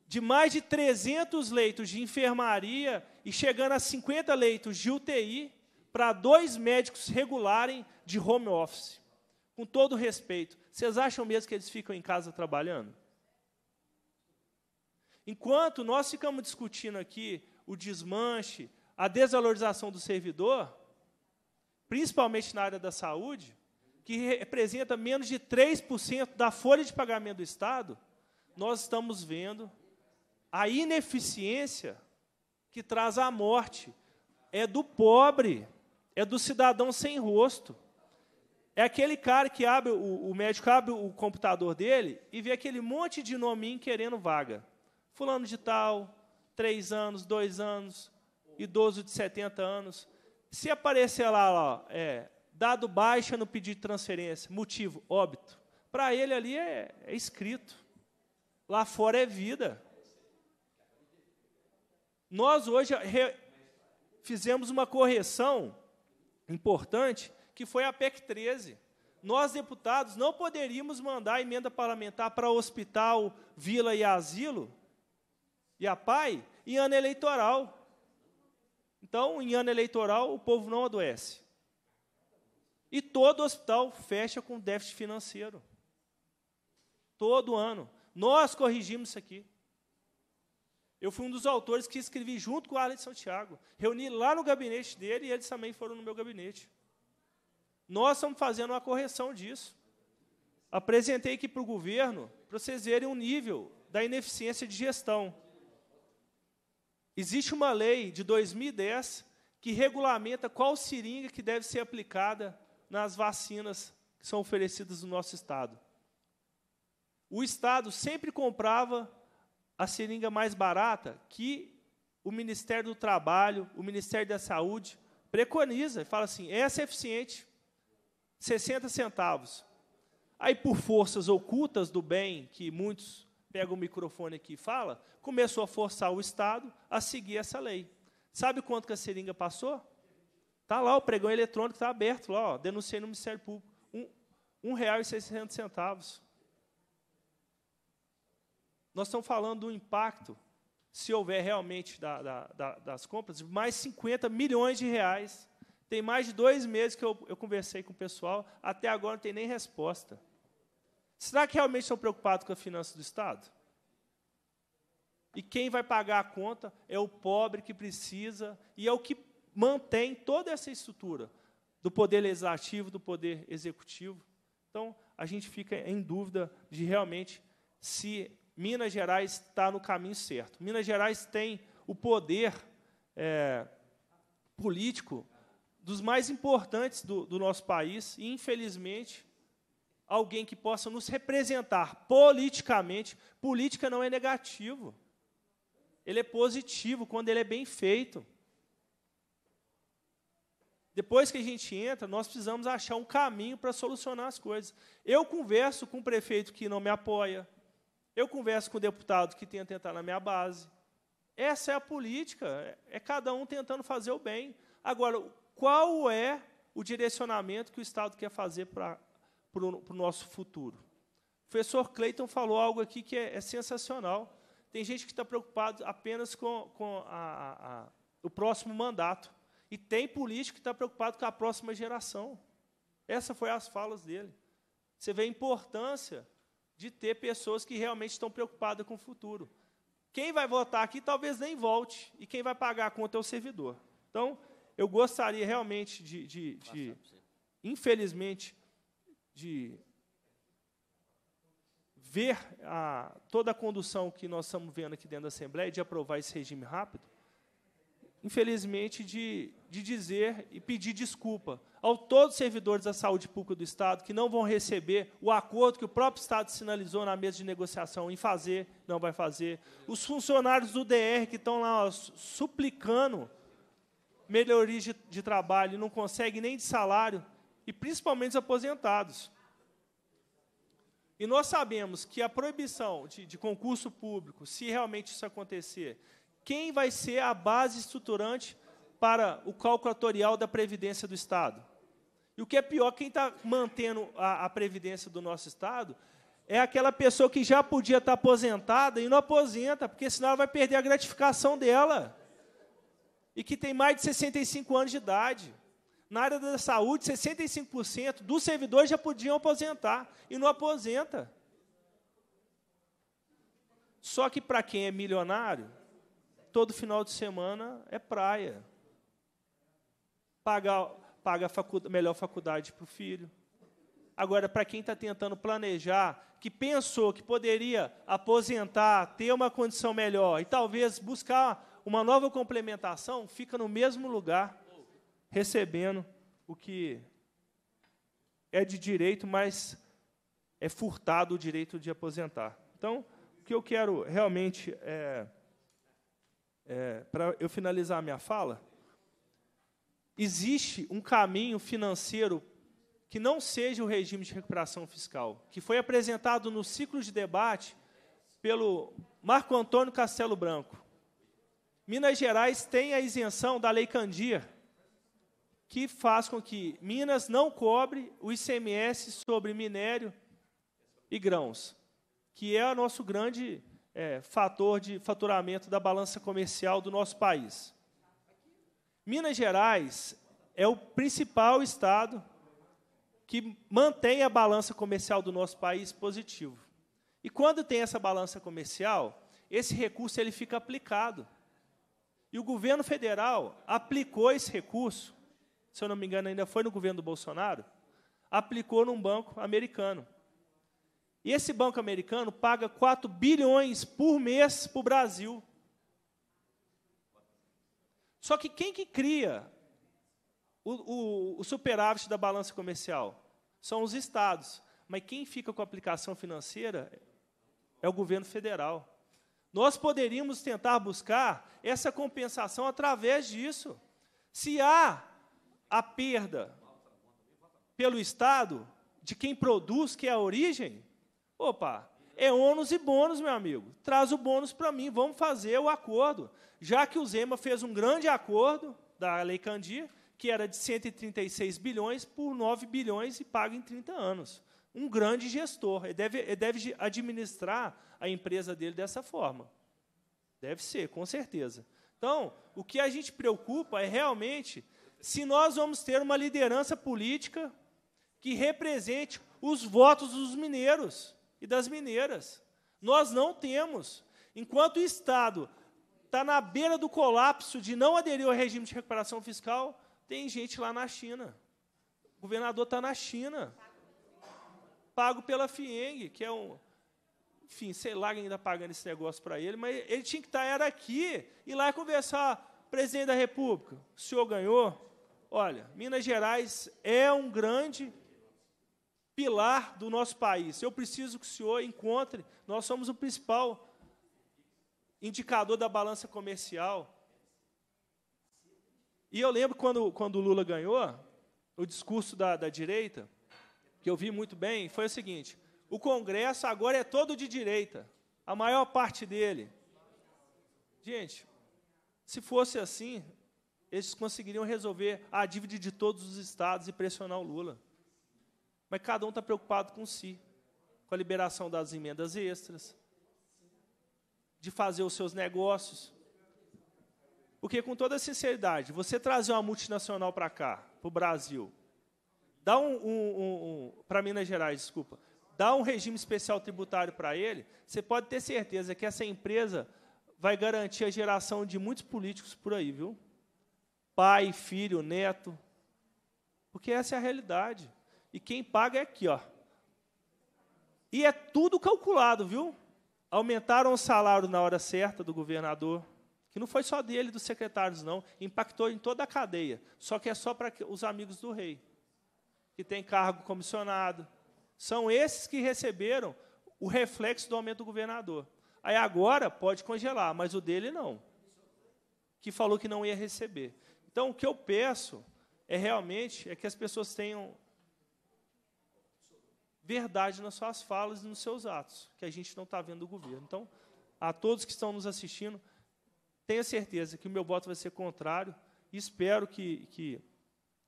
de mais de 300 leitos de enfermaria e chegando a 50 leitos de UTI para dois médicos regularem de home office. Com todo respeito, vocês acham mesmo que eles ficam em casa trabalhando? Enquanto nós ficamos discutindo aqui o desmanche a desvalorização do servidor, principalmente na área da saúde, que representa menos de 3% da folha de pagamento do Estado, nós estamos vendo a ineficiência que traz a morte. É do pobre, é do cidadão sem rosto. É aquele cara que abre, o, o médico abre o computador dele e vê aquele monte de nominho querendo vaga. Fulano de tal, três anos, dois anos, idoso de 70 anos. Se aparecer lá, ó, é, dado baixa no pedido de transferência, motivo, óbito. Para ele ali é, é escrito. Lá fora é vida. Nós hoje fizemos uma correção importante, que foi a PEC 13. Nós, deputados, não poderíamos mandar emenda parlamentar para hospital, vila e asilo, e a PAI, em ano eleitoral. Então, em ano eleitoral, o povo não adoece. E todo hospital fecha com déficit financeiro. Todo ano. Nós corrigimos isso aqui. Eu fui um dos autores que escrevi junto com o Arlen de Santiago. Reuni lá no gabinete dele e eles também foram no meu gabinete. Nós estamos fazendo uma correção disso. Apresentei aqui para o governo, para vocês verem o nível da ineficiência de gestão. Existe uma lei de 2010 que regulamenta qual seringa que deve ser aplicada nas vacinas que são oferecidas no nosso estado. O estado sempre comprava a seringa mais barata que o Ministério do Trabalho, o Ministério da Saúde preconiza e fala assim: essa é eficiente, 60 centavos. Aí, por forças ocultas do bem que muitos pega o microfone aqui e fala, começou a forçar o Estado a seguir essa lei. Sabe quanto que a seringa passou? Está lá, o pregão eletrônico está aberto lá, ó, denunciei no Ministério Público. Um, um real e seiscentos centavos. Nós estamos falando do impacto, se houver realmente da, da, da, das compras, mais 50 milhões de reais. Tem mais de dois meses que eu, eu conversei com o pessoal, até agora não tem nem resposta. Será que realmente estão preocupados com a finança do Estado? E quem vai pagar a conta é o pobre que precisa e é o que mantém toda essa estrutura do poder legislativo, do poder executivo. Então, a gente fica em dúvida de realmente se Minas Gerais está no caminho certo. Minas Gerais tem o poder é, político dos mais importantes do, do nosso país e, infelizmente, alguém que possa nos representar politicamente. Política não é negativo. Ele é positivo quando ele é bem feito. Depois que a gente entra, nós precisamos achar um caminho para solucionar as coisas. Eu converso com o um prefeito que não me apoia. Eu converso com o um deputado que tenta entrar na minha base. Essa é a política, é cada um tentando fazer o bem. Agora, qual é o direcionamento que o Estado quer fazer para para o nosso futuro. O professor Clayton falou algo aqui que é, é sensacional. Tem gente que está preocupado apenas com, com a, a, o próximo mandato. E tem político que está preocupado com a próxima geração. Essa foi as falas dele. Você vê a importância de ter pessoas que realmente estão preocupadas com o futuro. Quem vai votar aqui talvez nem volte, e quem vai pagar a conta é o servidor. Então, eu gostaria realmente de, de, de infelizmente, de ver a, toda a condução que nós estamos vendo aqui dentro da Assembleia, de aprovar esse regime rápido, infelizmente, de, de dizer e pedir desculpa a todos os servidores da saúde pública do Estado que não vão receber o acordo que o próprio Estado sinalizou na mesa de negociação em fazer, não vai fazer. Os funcionários do DR que estão lá ó, suplicando melhorias de, de trabalho, não conseguem nem de salário, e principalmente os aposentados. E nós sabemos que a proibição de, de concurso público, se realmente isso acontecer, quem vai ser a base estruturante para o cálculo atorial da Previdência do Estado? E o que é pior, quem está mantendo a, a, Previdência do nosso Estado é aquela pessoa que já podia estar tá aposentada e não aposenta, porque senão ela vai perder a gratificação dela. E que tem mais de 65 anos de idade. Na área da saúde, 65% dos servidores já podiam aposentar e não aposenta. Só que para quem é milionário, todo final de semana é praia. Paga, paga a facu melhor faculdade para o filho. Agora, para quem está tentando planejar, que pensou que poderia aposentar, ter uma condição melhor e talvez buscar uma nova complementação, fica no mesmo lugar recebendo o que é de direito, mas é furtado o direito de aposentar. Então, o que eu quero realmente, é, é, para eu finalizar a minha fala, existe um caminho financeiro que não seja o regime de recuperação fiscal, que foi apresentado no ciclo de debate pelo Marco Antônio Castelo Branco. Minas Gerais tem a isenção da Lei Candir, que faz com que Minas não cobre o ICMS sobre minério e grãos, que é o nosso grande é, fator de faturamento da balança comercial do nosso país. Minas Gerais é o principal estado que mantém a balança comercial do nosso país positivo. E quando tem essa balança comercial, esse recurso ele fica aplicado. E o governo federal aplicou esse recurso se eu não me engano, ainda foi no governo do Bolsonaro, aplicou num banco americano. E esse banco americano paga 4 bilhões por mês para o Brasil. Só que quem que cria o, o, o superávit da balança comercial? São os estados. Mas quem fica com a aplicação financeira é o governo federal. Nós poderíamos tentar buscar essa compensação através disso. Se há a perda pelo Estado de quem produz, que é a origem, opa, é ônus e bônus, meu amigo. Traz o bônus para mim, vamos fazer o acordo. Já que o Zema fez um grande acordo da Lei Candir, que era de 136 bilhões por 9 bilhões e paga em 30 anos. Um grande gestor. Ele deve, ele deve administrar a empresa dele dessa forma. Deve ser, com certeza. Então, o que a gente preocupa é realmente se nós vamos ter uma liderança política que represente os votos dos mineiros e das mineiras. Nós não temos. Enquanto o Estado está na beira do colapso de não aderir ao regime de recuperação fiscal, tem gente lá na China. O governador está na China. Pago pela FIENG, que é um. Enfim, sei lá quem ainda tá pagando esse negócio para ele, mas ele tinha que estar, tá, era aqui, e lá conversar, ah, presidente da República, o senhor ganhou? Olha, Minas Gerais é um grande pilar do nosso país. Eu preciso que o senhor encontre. Nós somos o principal indicador da balança comercial. E eu lembro quando, quando o Lula ganhou, o discurso da, da direita, que eu vi muito bem, foi o seguinte: o Congresso agora é todo de direita, a maior parte dele. Gente, se fosse assim, eles conseguiriam resolver a dívida de todos os estados e pressionar o Lula. Mas cada um está preocupado com si, com a liberação das emendas extras, de fazer os seus negócios. Porque, com toda sinceridade, você trazer uma multinacional para cá, para o Brasil, dá um, um, um, um para Minas Gerais, desculpa, dá um regime especial tributário para ele, você pode ter certeza que essa empresa vai garantir a geração de muitos políticos por aí, viu? pai, filho, neto. Porque essa é a realidade. E quem paga é aqui, ó. E é tudo calculado, viu? Aumentaram o salário na hora certa do governador, que não foi só dele, dos secretários, não. Impactou em toda a cadeia. Só que é só para os amigos do rei, que tem cargo comissionado. São esses que receberam o reflexo do aumento do governador. Aí agora pode congelar, mas o dele não. Que falou que não ia receber. Então, o que eu peço é realmente é que as pessoas tenham verdade nas suas falas e nos seus atos, que a gente não está vendo o governo. Então, a todos que estão nos assistindo, tenha certeza que o meu voto vai ser contrário e espero que, que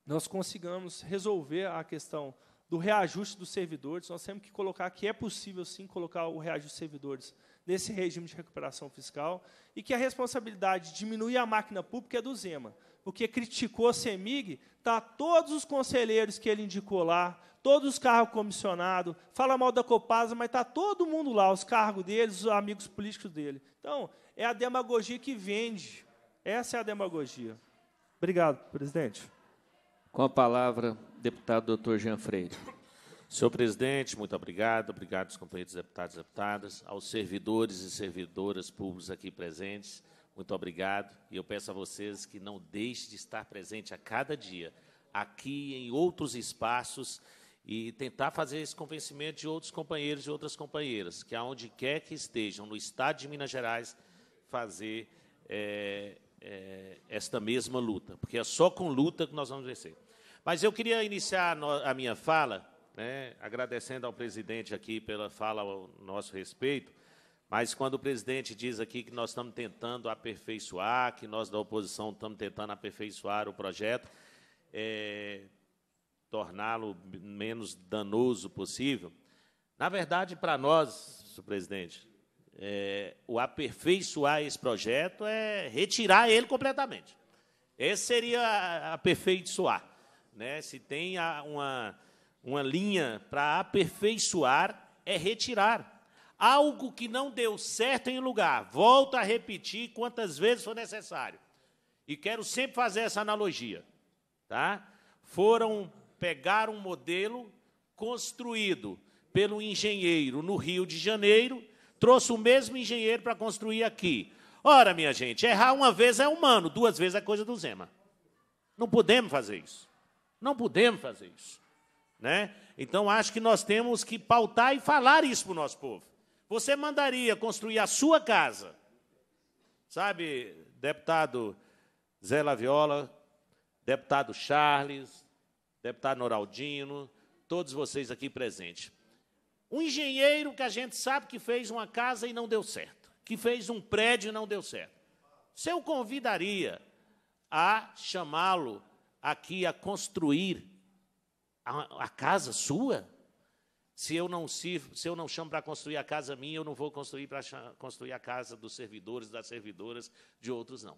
nós consigamos resolver a questão do reajuste dos servidores. Nós temos que colocar que é possível, sim, colocar o reajuste dos servidores desse regime de recuperação fiscal e que a responsabilidade de diminuir a máquina pública é do Zema, porque criticou a CEMIG, tá todos os conselheiros que ele indicou lá, todos os carros comissionados, fala mal da Copasa, mas tá todo mundo lá, os cargos deles, os amigos políticos dele. Então, é a demagogia que vende. Essa é a demagogia. Obrigado, presidente. Com a palavra, deputado doutor Jean Freire. Senhor presidente, muito obrigado. Obrigado aos companheiros deputados e deputadas, aos servidores e servidoras públicos aqui presentes. Muito obrigado. E eu peço a vocês que não deixem de estar presente a cada dia, aqui em outros espaços, e tentar fazer esse convencimento de outros companheiros e outras companheiras, que aonde quer que estejam, no Estado de Minas Gerais, fazer é, é, esta mesma luta, porque é só com luta que nós vamos vencer. Mas eu queria iniciar a minha fala né, agradecendo ao presidente aqui pela fala ao nosso respeito, mas quando o presidente diz aqui que nós estamos tentando aperfeiçoar, que nós da oposição estamos tentando aperfeiçoar o projeto, é, torná-lo menos danoso possível, na verdade, para nós, senhor presidente, é, o aperfeiçoar esse projeto é retirar ele completamente. Esse seria aperfeiçoar. Né? Se tem uma uma linha para aperfeiçoar é retirar. Algo que não deu certo em lugar, volta a repetir quantas vezes for necessário. E quero sempre fazer essa analogia. Tá? Foram pegar um modelo construído pelo engenheiro no Rio de Janeiro, trouxe o mesmo engenheiro para construir aqui. Ora, minha gente, errar uma vez é humano, duas vezes é coisa do Zema. Não podemos fazer isso. Não podemos fazer isso. Né? Então, acho que nós temos que pautar e falar isso para o nosso povo. Você mandaria construir a sua casa, sabe, deputado Zé Laviola, deputado Charles, deputado Noraldino, todos vocês aqui presentes. Um engenheiro que a gente sabe que fez uma casa e não deu certo, que fez um prédio e não deu certo. Você o convidaria a chamá-lo aqui a construir a, a casa sua? Se eu não sirvo, se eu não chamo para construir a casa minha, eu não vou construir para construir a casa dos servidores, das servidoras, de outros não.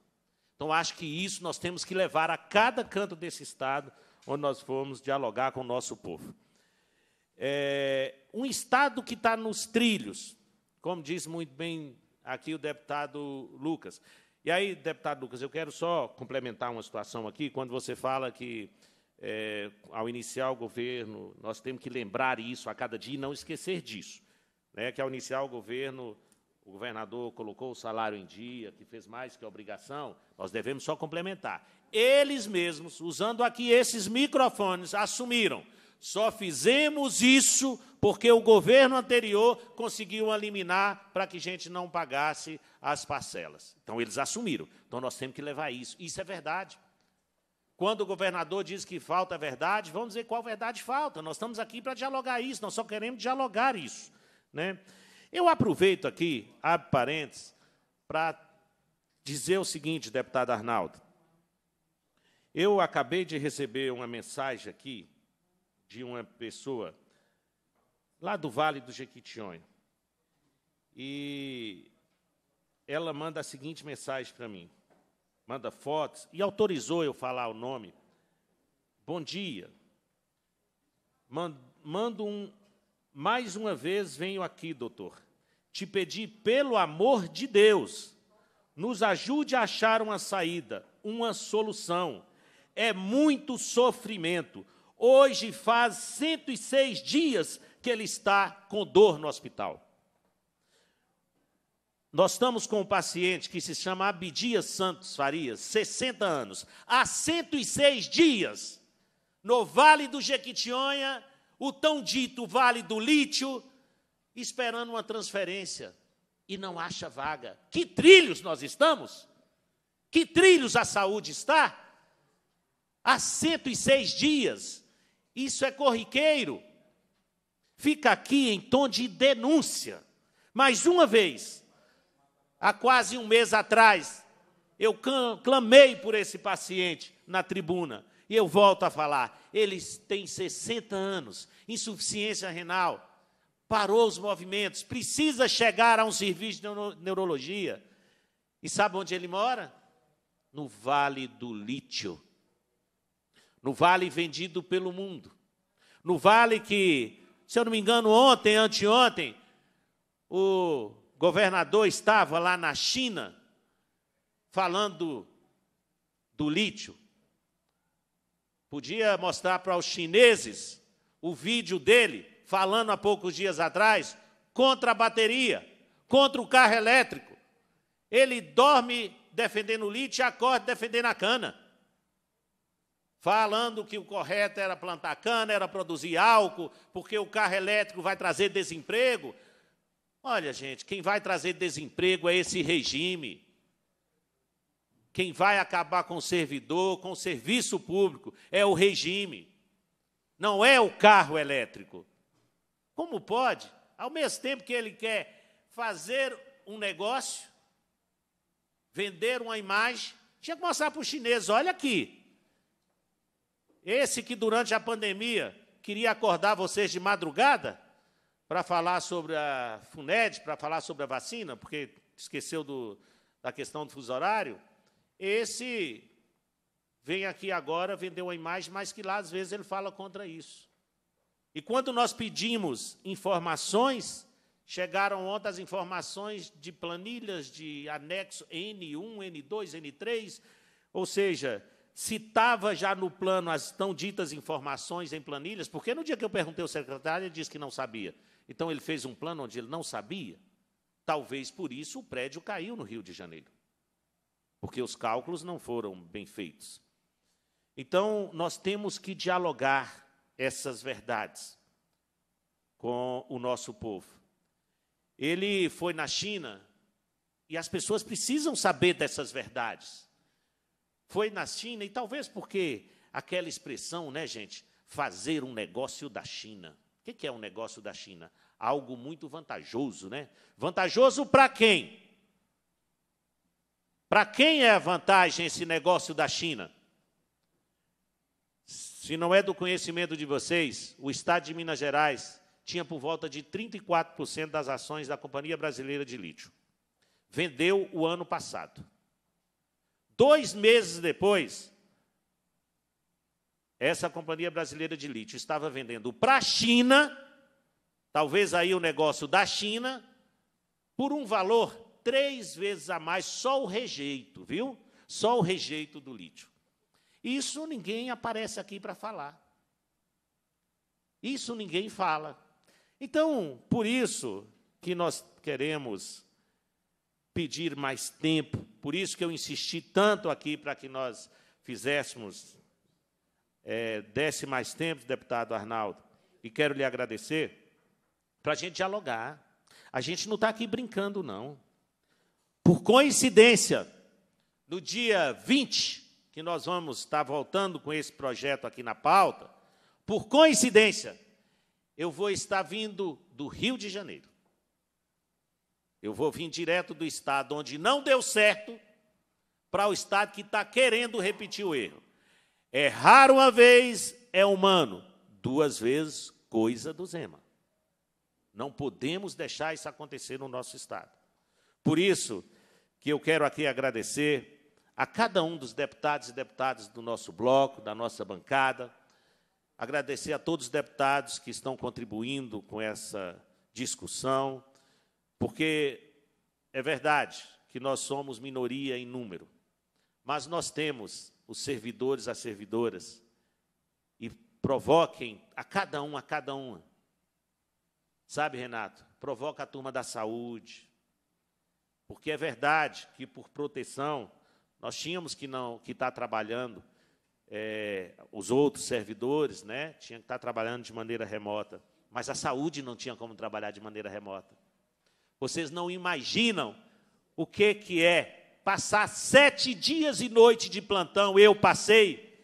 Então acho que isso nós temos que levar a cada canto desse estado onde nós formos dialogar com o nosso povo. É, um estado que está nos trilhos, como diz muito bem aqui o deputado Lucas. E aí, deputado Lucas, eu quero só complementar uma situação aqui quando você fala que é, ao iniciar o governo, nós temos que lembrar isso a cada dia e não esquecer disso. Né, que ao iniciar o governo, o governador colocou o salário em dia, que fez mais que a obrigação, nós devemos só complementar. Eles mesmos, usando aqui esses microfones, assumiram. Só fizemos isso porque o governo anterior conseguiu eliminar para que a gente não pagasse as parcelas. Então, eles assumiram. Então, nós temos que levar isso. Isso é verdade. Quando o governador diz que falta verdade, vamos dizer qual verdade falta. Nós estamos aqui para dialogar isso, nós só queremos dialogar isso. Né? Eu aproveito aqui, abre parênteses, para dizer o seguinte, deputado Arnaldo. Eu acabei de receber uma mensagem aqui de uma pessoa lá do Vale do Jequitinhonha. E ela manda a seguinte mensagem para mim manda fotos e autorizou eu falar o nome. Bom dia. Mando um. Mais uma vez venho aqui, doutor. Te pedi, pelo amor de Deus, nos ajude a achar uma saída, uma solução. É muito sofrimento. Hoje faz 106 dias que ele está com dor no hospital. Nós estamos com um paciente que se chama Abdias Santos Farias, 60 anos, há 106 dias, no Vale do Jequitinhonha, o tão dito Vale do Lítio, esperando uma transferência e não acha vaga. Que trilhos nós estamos? Que trilhos a saúde está? Há 106 dias. Isso é corriqueiro. Fica aqui em tom de denúncia. Mais uma vez, há quase um mês atrás, eu clamei por esse paciente na tribuna. E eu volto a falar, ele tem 60 anos, insuficiência renal, parou os movimentos, precisa chegar a um serviço de neurologia. E sabe onde ele mora? No Vale do Lítio. No vale vendido pelo mundo. No vale que, se eu não me engano, ontem, anteontem, o governador estava lá na China falando do lítio. Podia mostrar para os chineses o vídeo dele falando há poucos dias atrás contra a bateria, contra o carro elétrico. Ele dorme defendendo o lítio e acorda defendendo a cana. Falando que o correto era plantar cana, era produzir álcool, porque o carro elétrico vai trazer desemprego, Olha, gente, quem vai trazer desemprego é esse regime. Quem vai acabar com o servidor, com o serviço público, é o regime. Não é o carro elétrico. Como pode? Ao mesmo tempo que ele quer fazer um negócio, vender uma imagem, tinha que mostrar para os chineses: olha aqui, esse que durante a pandemia queria acordar vocês de madrugada, para falar sobre a FUNED, para falar sobre a vacina, porque esqueceu do, da questão do fuso horário, esse vem aqui agora vender uma imagem, mas que lá às vezes ele fala contra isso. E quando nós pedimos informações, chegaram ontem as informações de planilhas de anexo N1, N2, N3, ou seja, citava já no plano as tão ditas informações em planilhas, porque no dia que eu perguntei ao secretário, ele disse que não sabia. Então ele fez um plano onde ele não sabia. Talvez por isso o prédio caiu no Rio de Janeiro, porque os cálculos não foram bem feitos. Então nós temos que dialogar essas verdades com o nosso povo. Ele foi na China e as pessoas precisam saber dessas verdades. Foi na China e talvez porque aquela expressão, né, gente, fazer um negócio da China. O que é um negócio da China? Algo muito vantajoso, né? Vantajoso para quem? Para quem é a vantagem esse negócio da China? Se não é do conhecimento de vocês, o Estado de Minas Gerais tinha por volta de 34% das ações da Companhia Brasileira de Lítio. Vendeu o ano passado. Dois meses depois, essa companhia brasileira de lítio estava vendendo para a China, talvez aí o negócio da China, por um valor três vezes a mais, só o rejeito, viu? Só o rejeito do lítio. Isso ninguém aparece aqui para falar. Isso ninguém fala. Então, por isso que nós queremos pedir mais tempo, por isso que eu insisti tanto aqui para que nós fizéssemos é, desse mais tempo, deputado Arnaldo, e quero lhe agradecer, para a gente dialogar. A gente não está aqui brincando, não. Por coincidência, no dia 20, que nós vamos estar tá voltando com esse projeto aqui na pauta, por coincidência, eu vou estar vindo do Rio de Janeiro. Eu vou vir direto do estado onde não deu certo para o estado que está querendo repetir o erro. Errar é uma vez é humano, duas vezes coisa do Zema. Não podemos deixar isso acontecer no nosso Estado. Por isso que eu quero aqui agradecer a cada um dos deputados e deputadas do nosso bloco, da nossa bancada, agradecer a todos os deputados que estão contribuindo com essa discussão, porque é verdade que nós somos minoria em número, mas nós temos os servidores, as servidoras, e provoquem a cada um, a cada uma. Sabe, Renato? Provoca a turma da saúde. Porque é verdade que, por proteção, nós tínhamos que não que estar tá trabalhando, é, os outros servidores, né? Tinha que estar tá trabalhando de maneira remota. Mas a saúde não tinha como trabalhar de maneira remota. Vocês não imaginam o que, que é passar sete dias e noite de plantão, eu passei.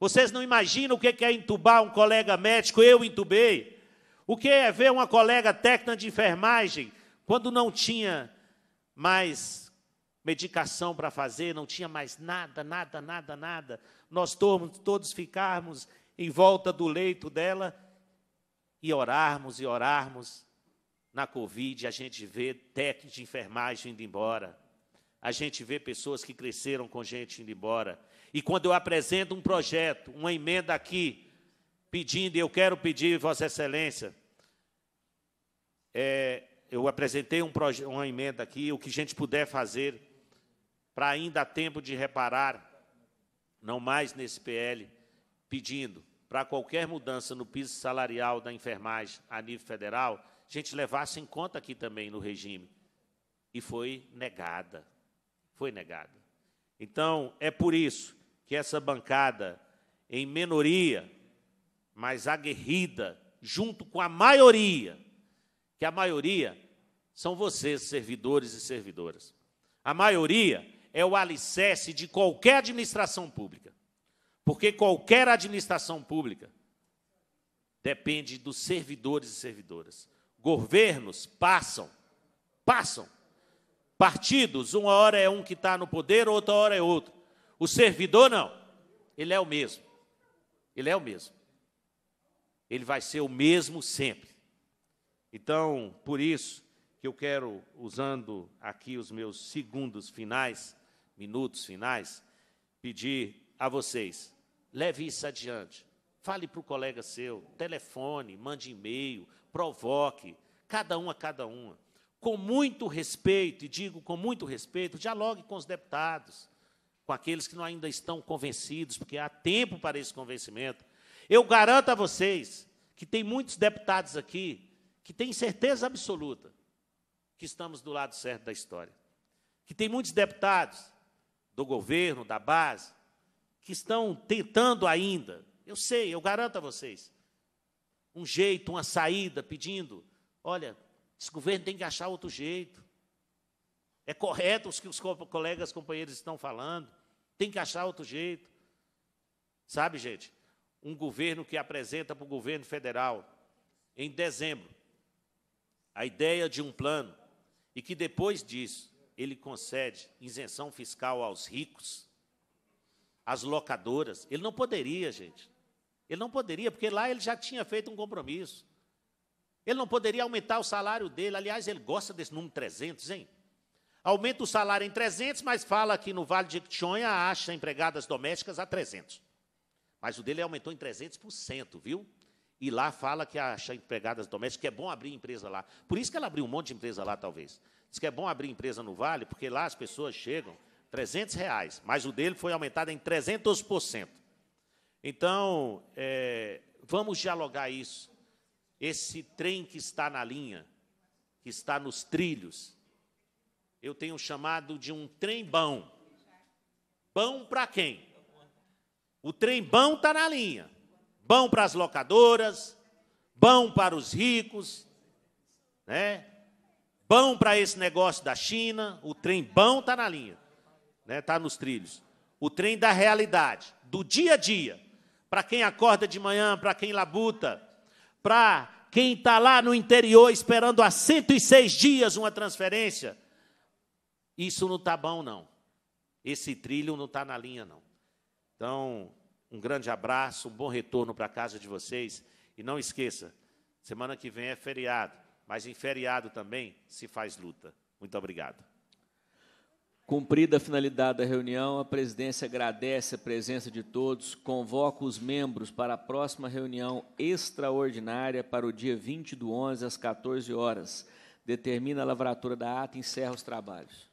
Vocês não imaginam o que é entubar um colega médico, eu entubei. O que é ver uma colega técnica de enfermagem, quando não tinha mais medicação para fazer, não tinha mais nada, nada, nada, nada. Nós todos, todos ficarmos em volta do leito dela e orarmos e orarmos. Na Covid, a gente vê técnico de enfermagem indo embora a gente vê pessoas que cresceram com gente indo embora. E quando eu apresento um projeto, uma emenda aqui, pedindo, eu quero pedir, Vossa Excelência, é, eu apresentei um uma emenda aqui, o que a gente puder fazer para ainda há tempo de reparar, não mais nesse PL, pedindo para qualquer mudança no piso salarial da enfermagem a nível federal, a gente levasse em conta aqui também no regime. E foi negada foi negada. Então, é por isso que essa bancada, em minoria, mas aguerrida, junto com a maioria, que a maioria são vocês, servidores e servidoras. A maioria é o alicerce de qualquer administração pública, porque qualquer administração pública depende dos servidores e servidoras. Governos passam, passam Partidos, uma hora é um que está no poder, outra hora é outro. O servidor, não. Ele é o mesmo. Ele é o mesmo. Ele vai ser o mesmo sempre. Então, por isso que eu quero, usando aqui os meus segundos finais, minutos finais, pedir a vocês: leve isso adiante. Fale para o colega seu, telefone, mande e-mail, provoque, cada um a cada uma com muito respeito, e digo com muito respeito, dialogue com os deputados, com aqueles que não ainda estão convencidos, porque há tempo para esse convencimento. Eu garanto a vocês que tem muitos deputados aqui que têm certeza absoluta que estamos do lado certo da história. Que tem muitos deputados do governo, da base, que estão tentando ainda, eu sei, eu garanto a vocês, um jeito, uma saída, pedindo: olha, esse governo tem que achar outro jeito. É correto o que os colegas, companheiros estão falando. Tem que achar outro jeito. Sabe, gente? Um governo que apresenta para o governo federal, em dezembro, a ideia de um plano e que depois disso ele concede isenção fiscal aos ricos, às locadoras. Ele não poderia, gente. Ele não poderia, porque lá ele já tinha feito um compromisso. Ele não poderia aumentar o salário dele. Aliás, ele gosta desse número 300, hein? Aumenta o salário em 300, mas fala que no Vale de Quichonha acha empregadas domésticas a 300. Mas o dele aumentou em 300%, viu? E lá fala que acha empregadas domésticas, que é bom abrir empresa lá. Por isso que ela abriu um monte de empresa lá, talvez. Diz que é bom abrir empresa no Vale, porque lá as pessoas chegam 300 reais, mas o dele foi aumentado em 300%. Então, é, vamos dialogar isso esse trem que está na linha, que está nos trilhos, eu tenho chamado de um trem bom. Bom para quem? O trem bom está na linha. Bom para as locadoras, bom para os ricos, né? Bom para esse negócio da China, o trem bom está na linha, né? Está nos trilhos. O trem da realidade, do dia a dia, para quem acorda de manhã, para quem labuta, para quem está lá no interior esperando há 106 dias uma transferência, isso não está bom, não. Esse trilho não está na linha, não. Então, um grande abraço, um bom retorno para a casa de vocês. E não esqueça, semana que vem é feriado, mas em feriado também se faz luta. Muito obrigado. Cumprida a finalidade da reunião, a presidência agradece a presença de todos, convoca os membros para a próxima reunião extraordinária para o dia 20 do 11 às 14 horas, determina a lavratura da ata e encerra os trabalhos.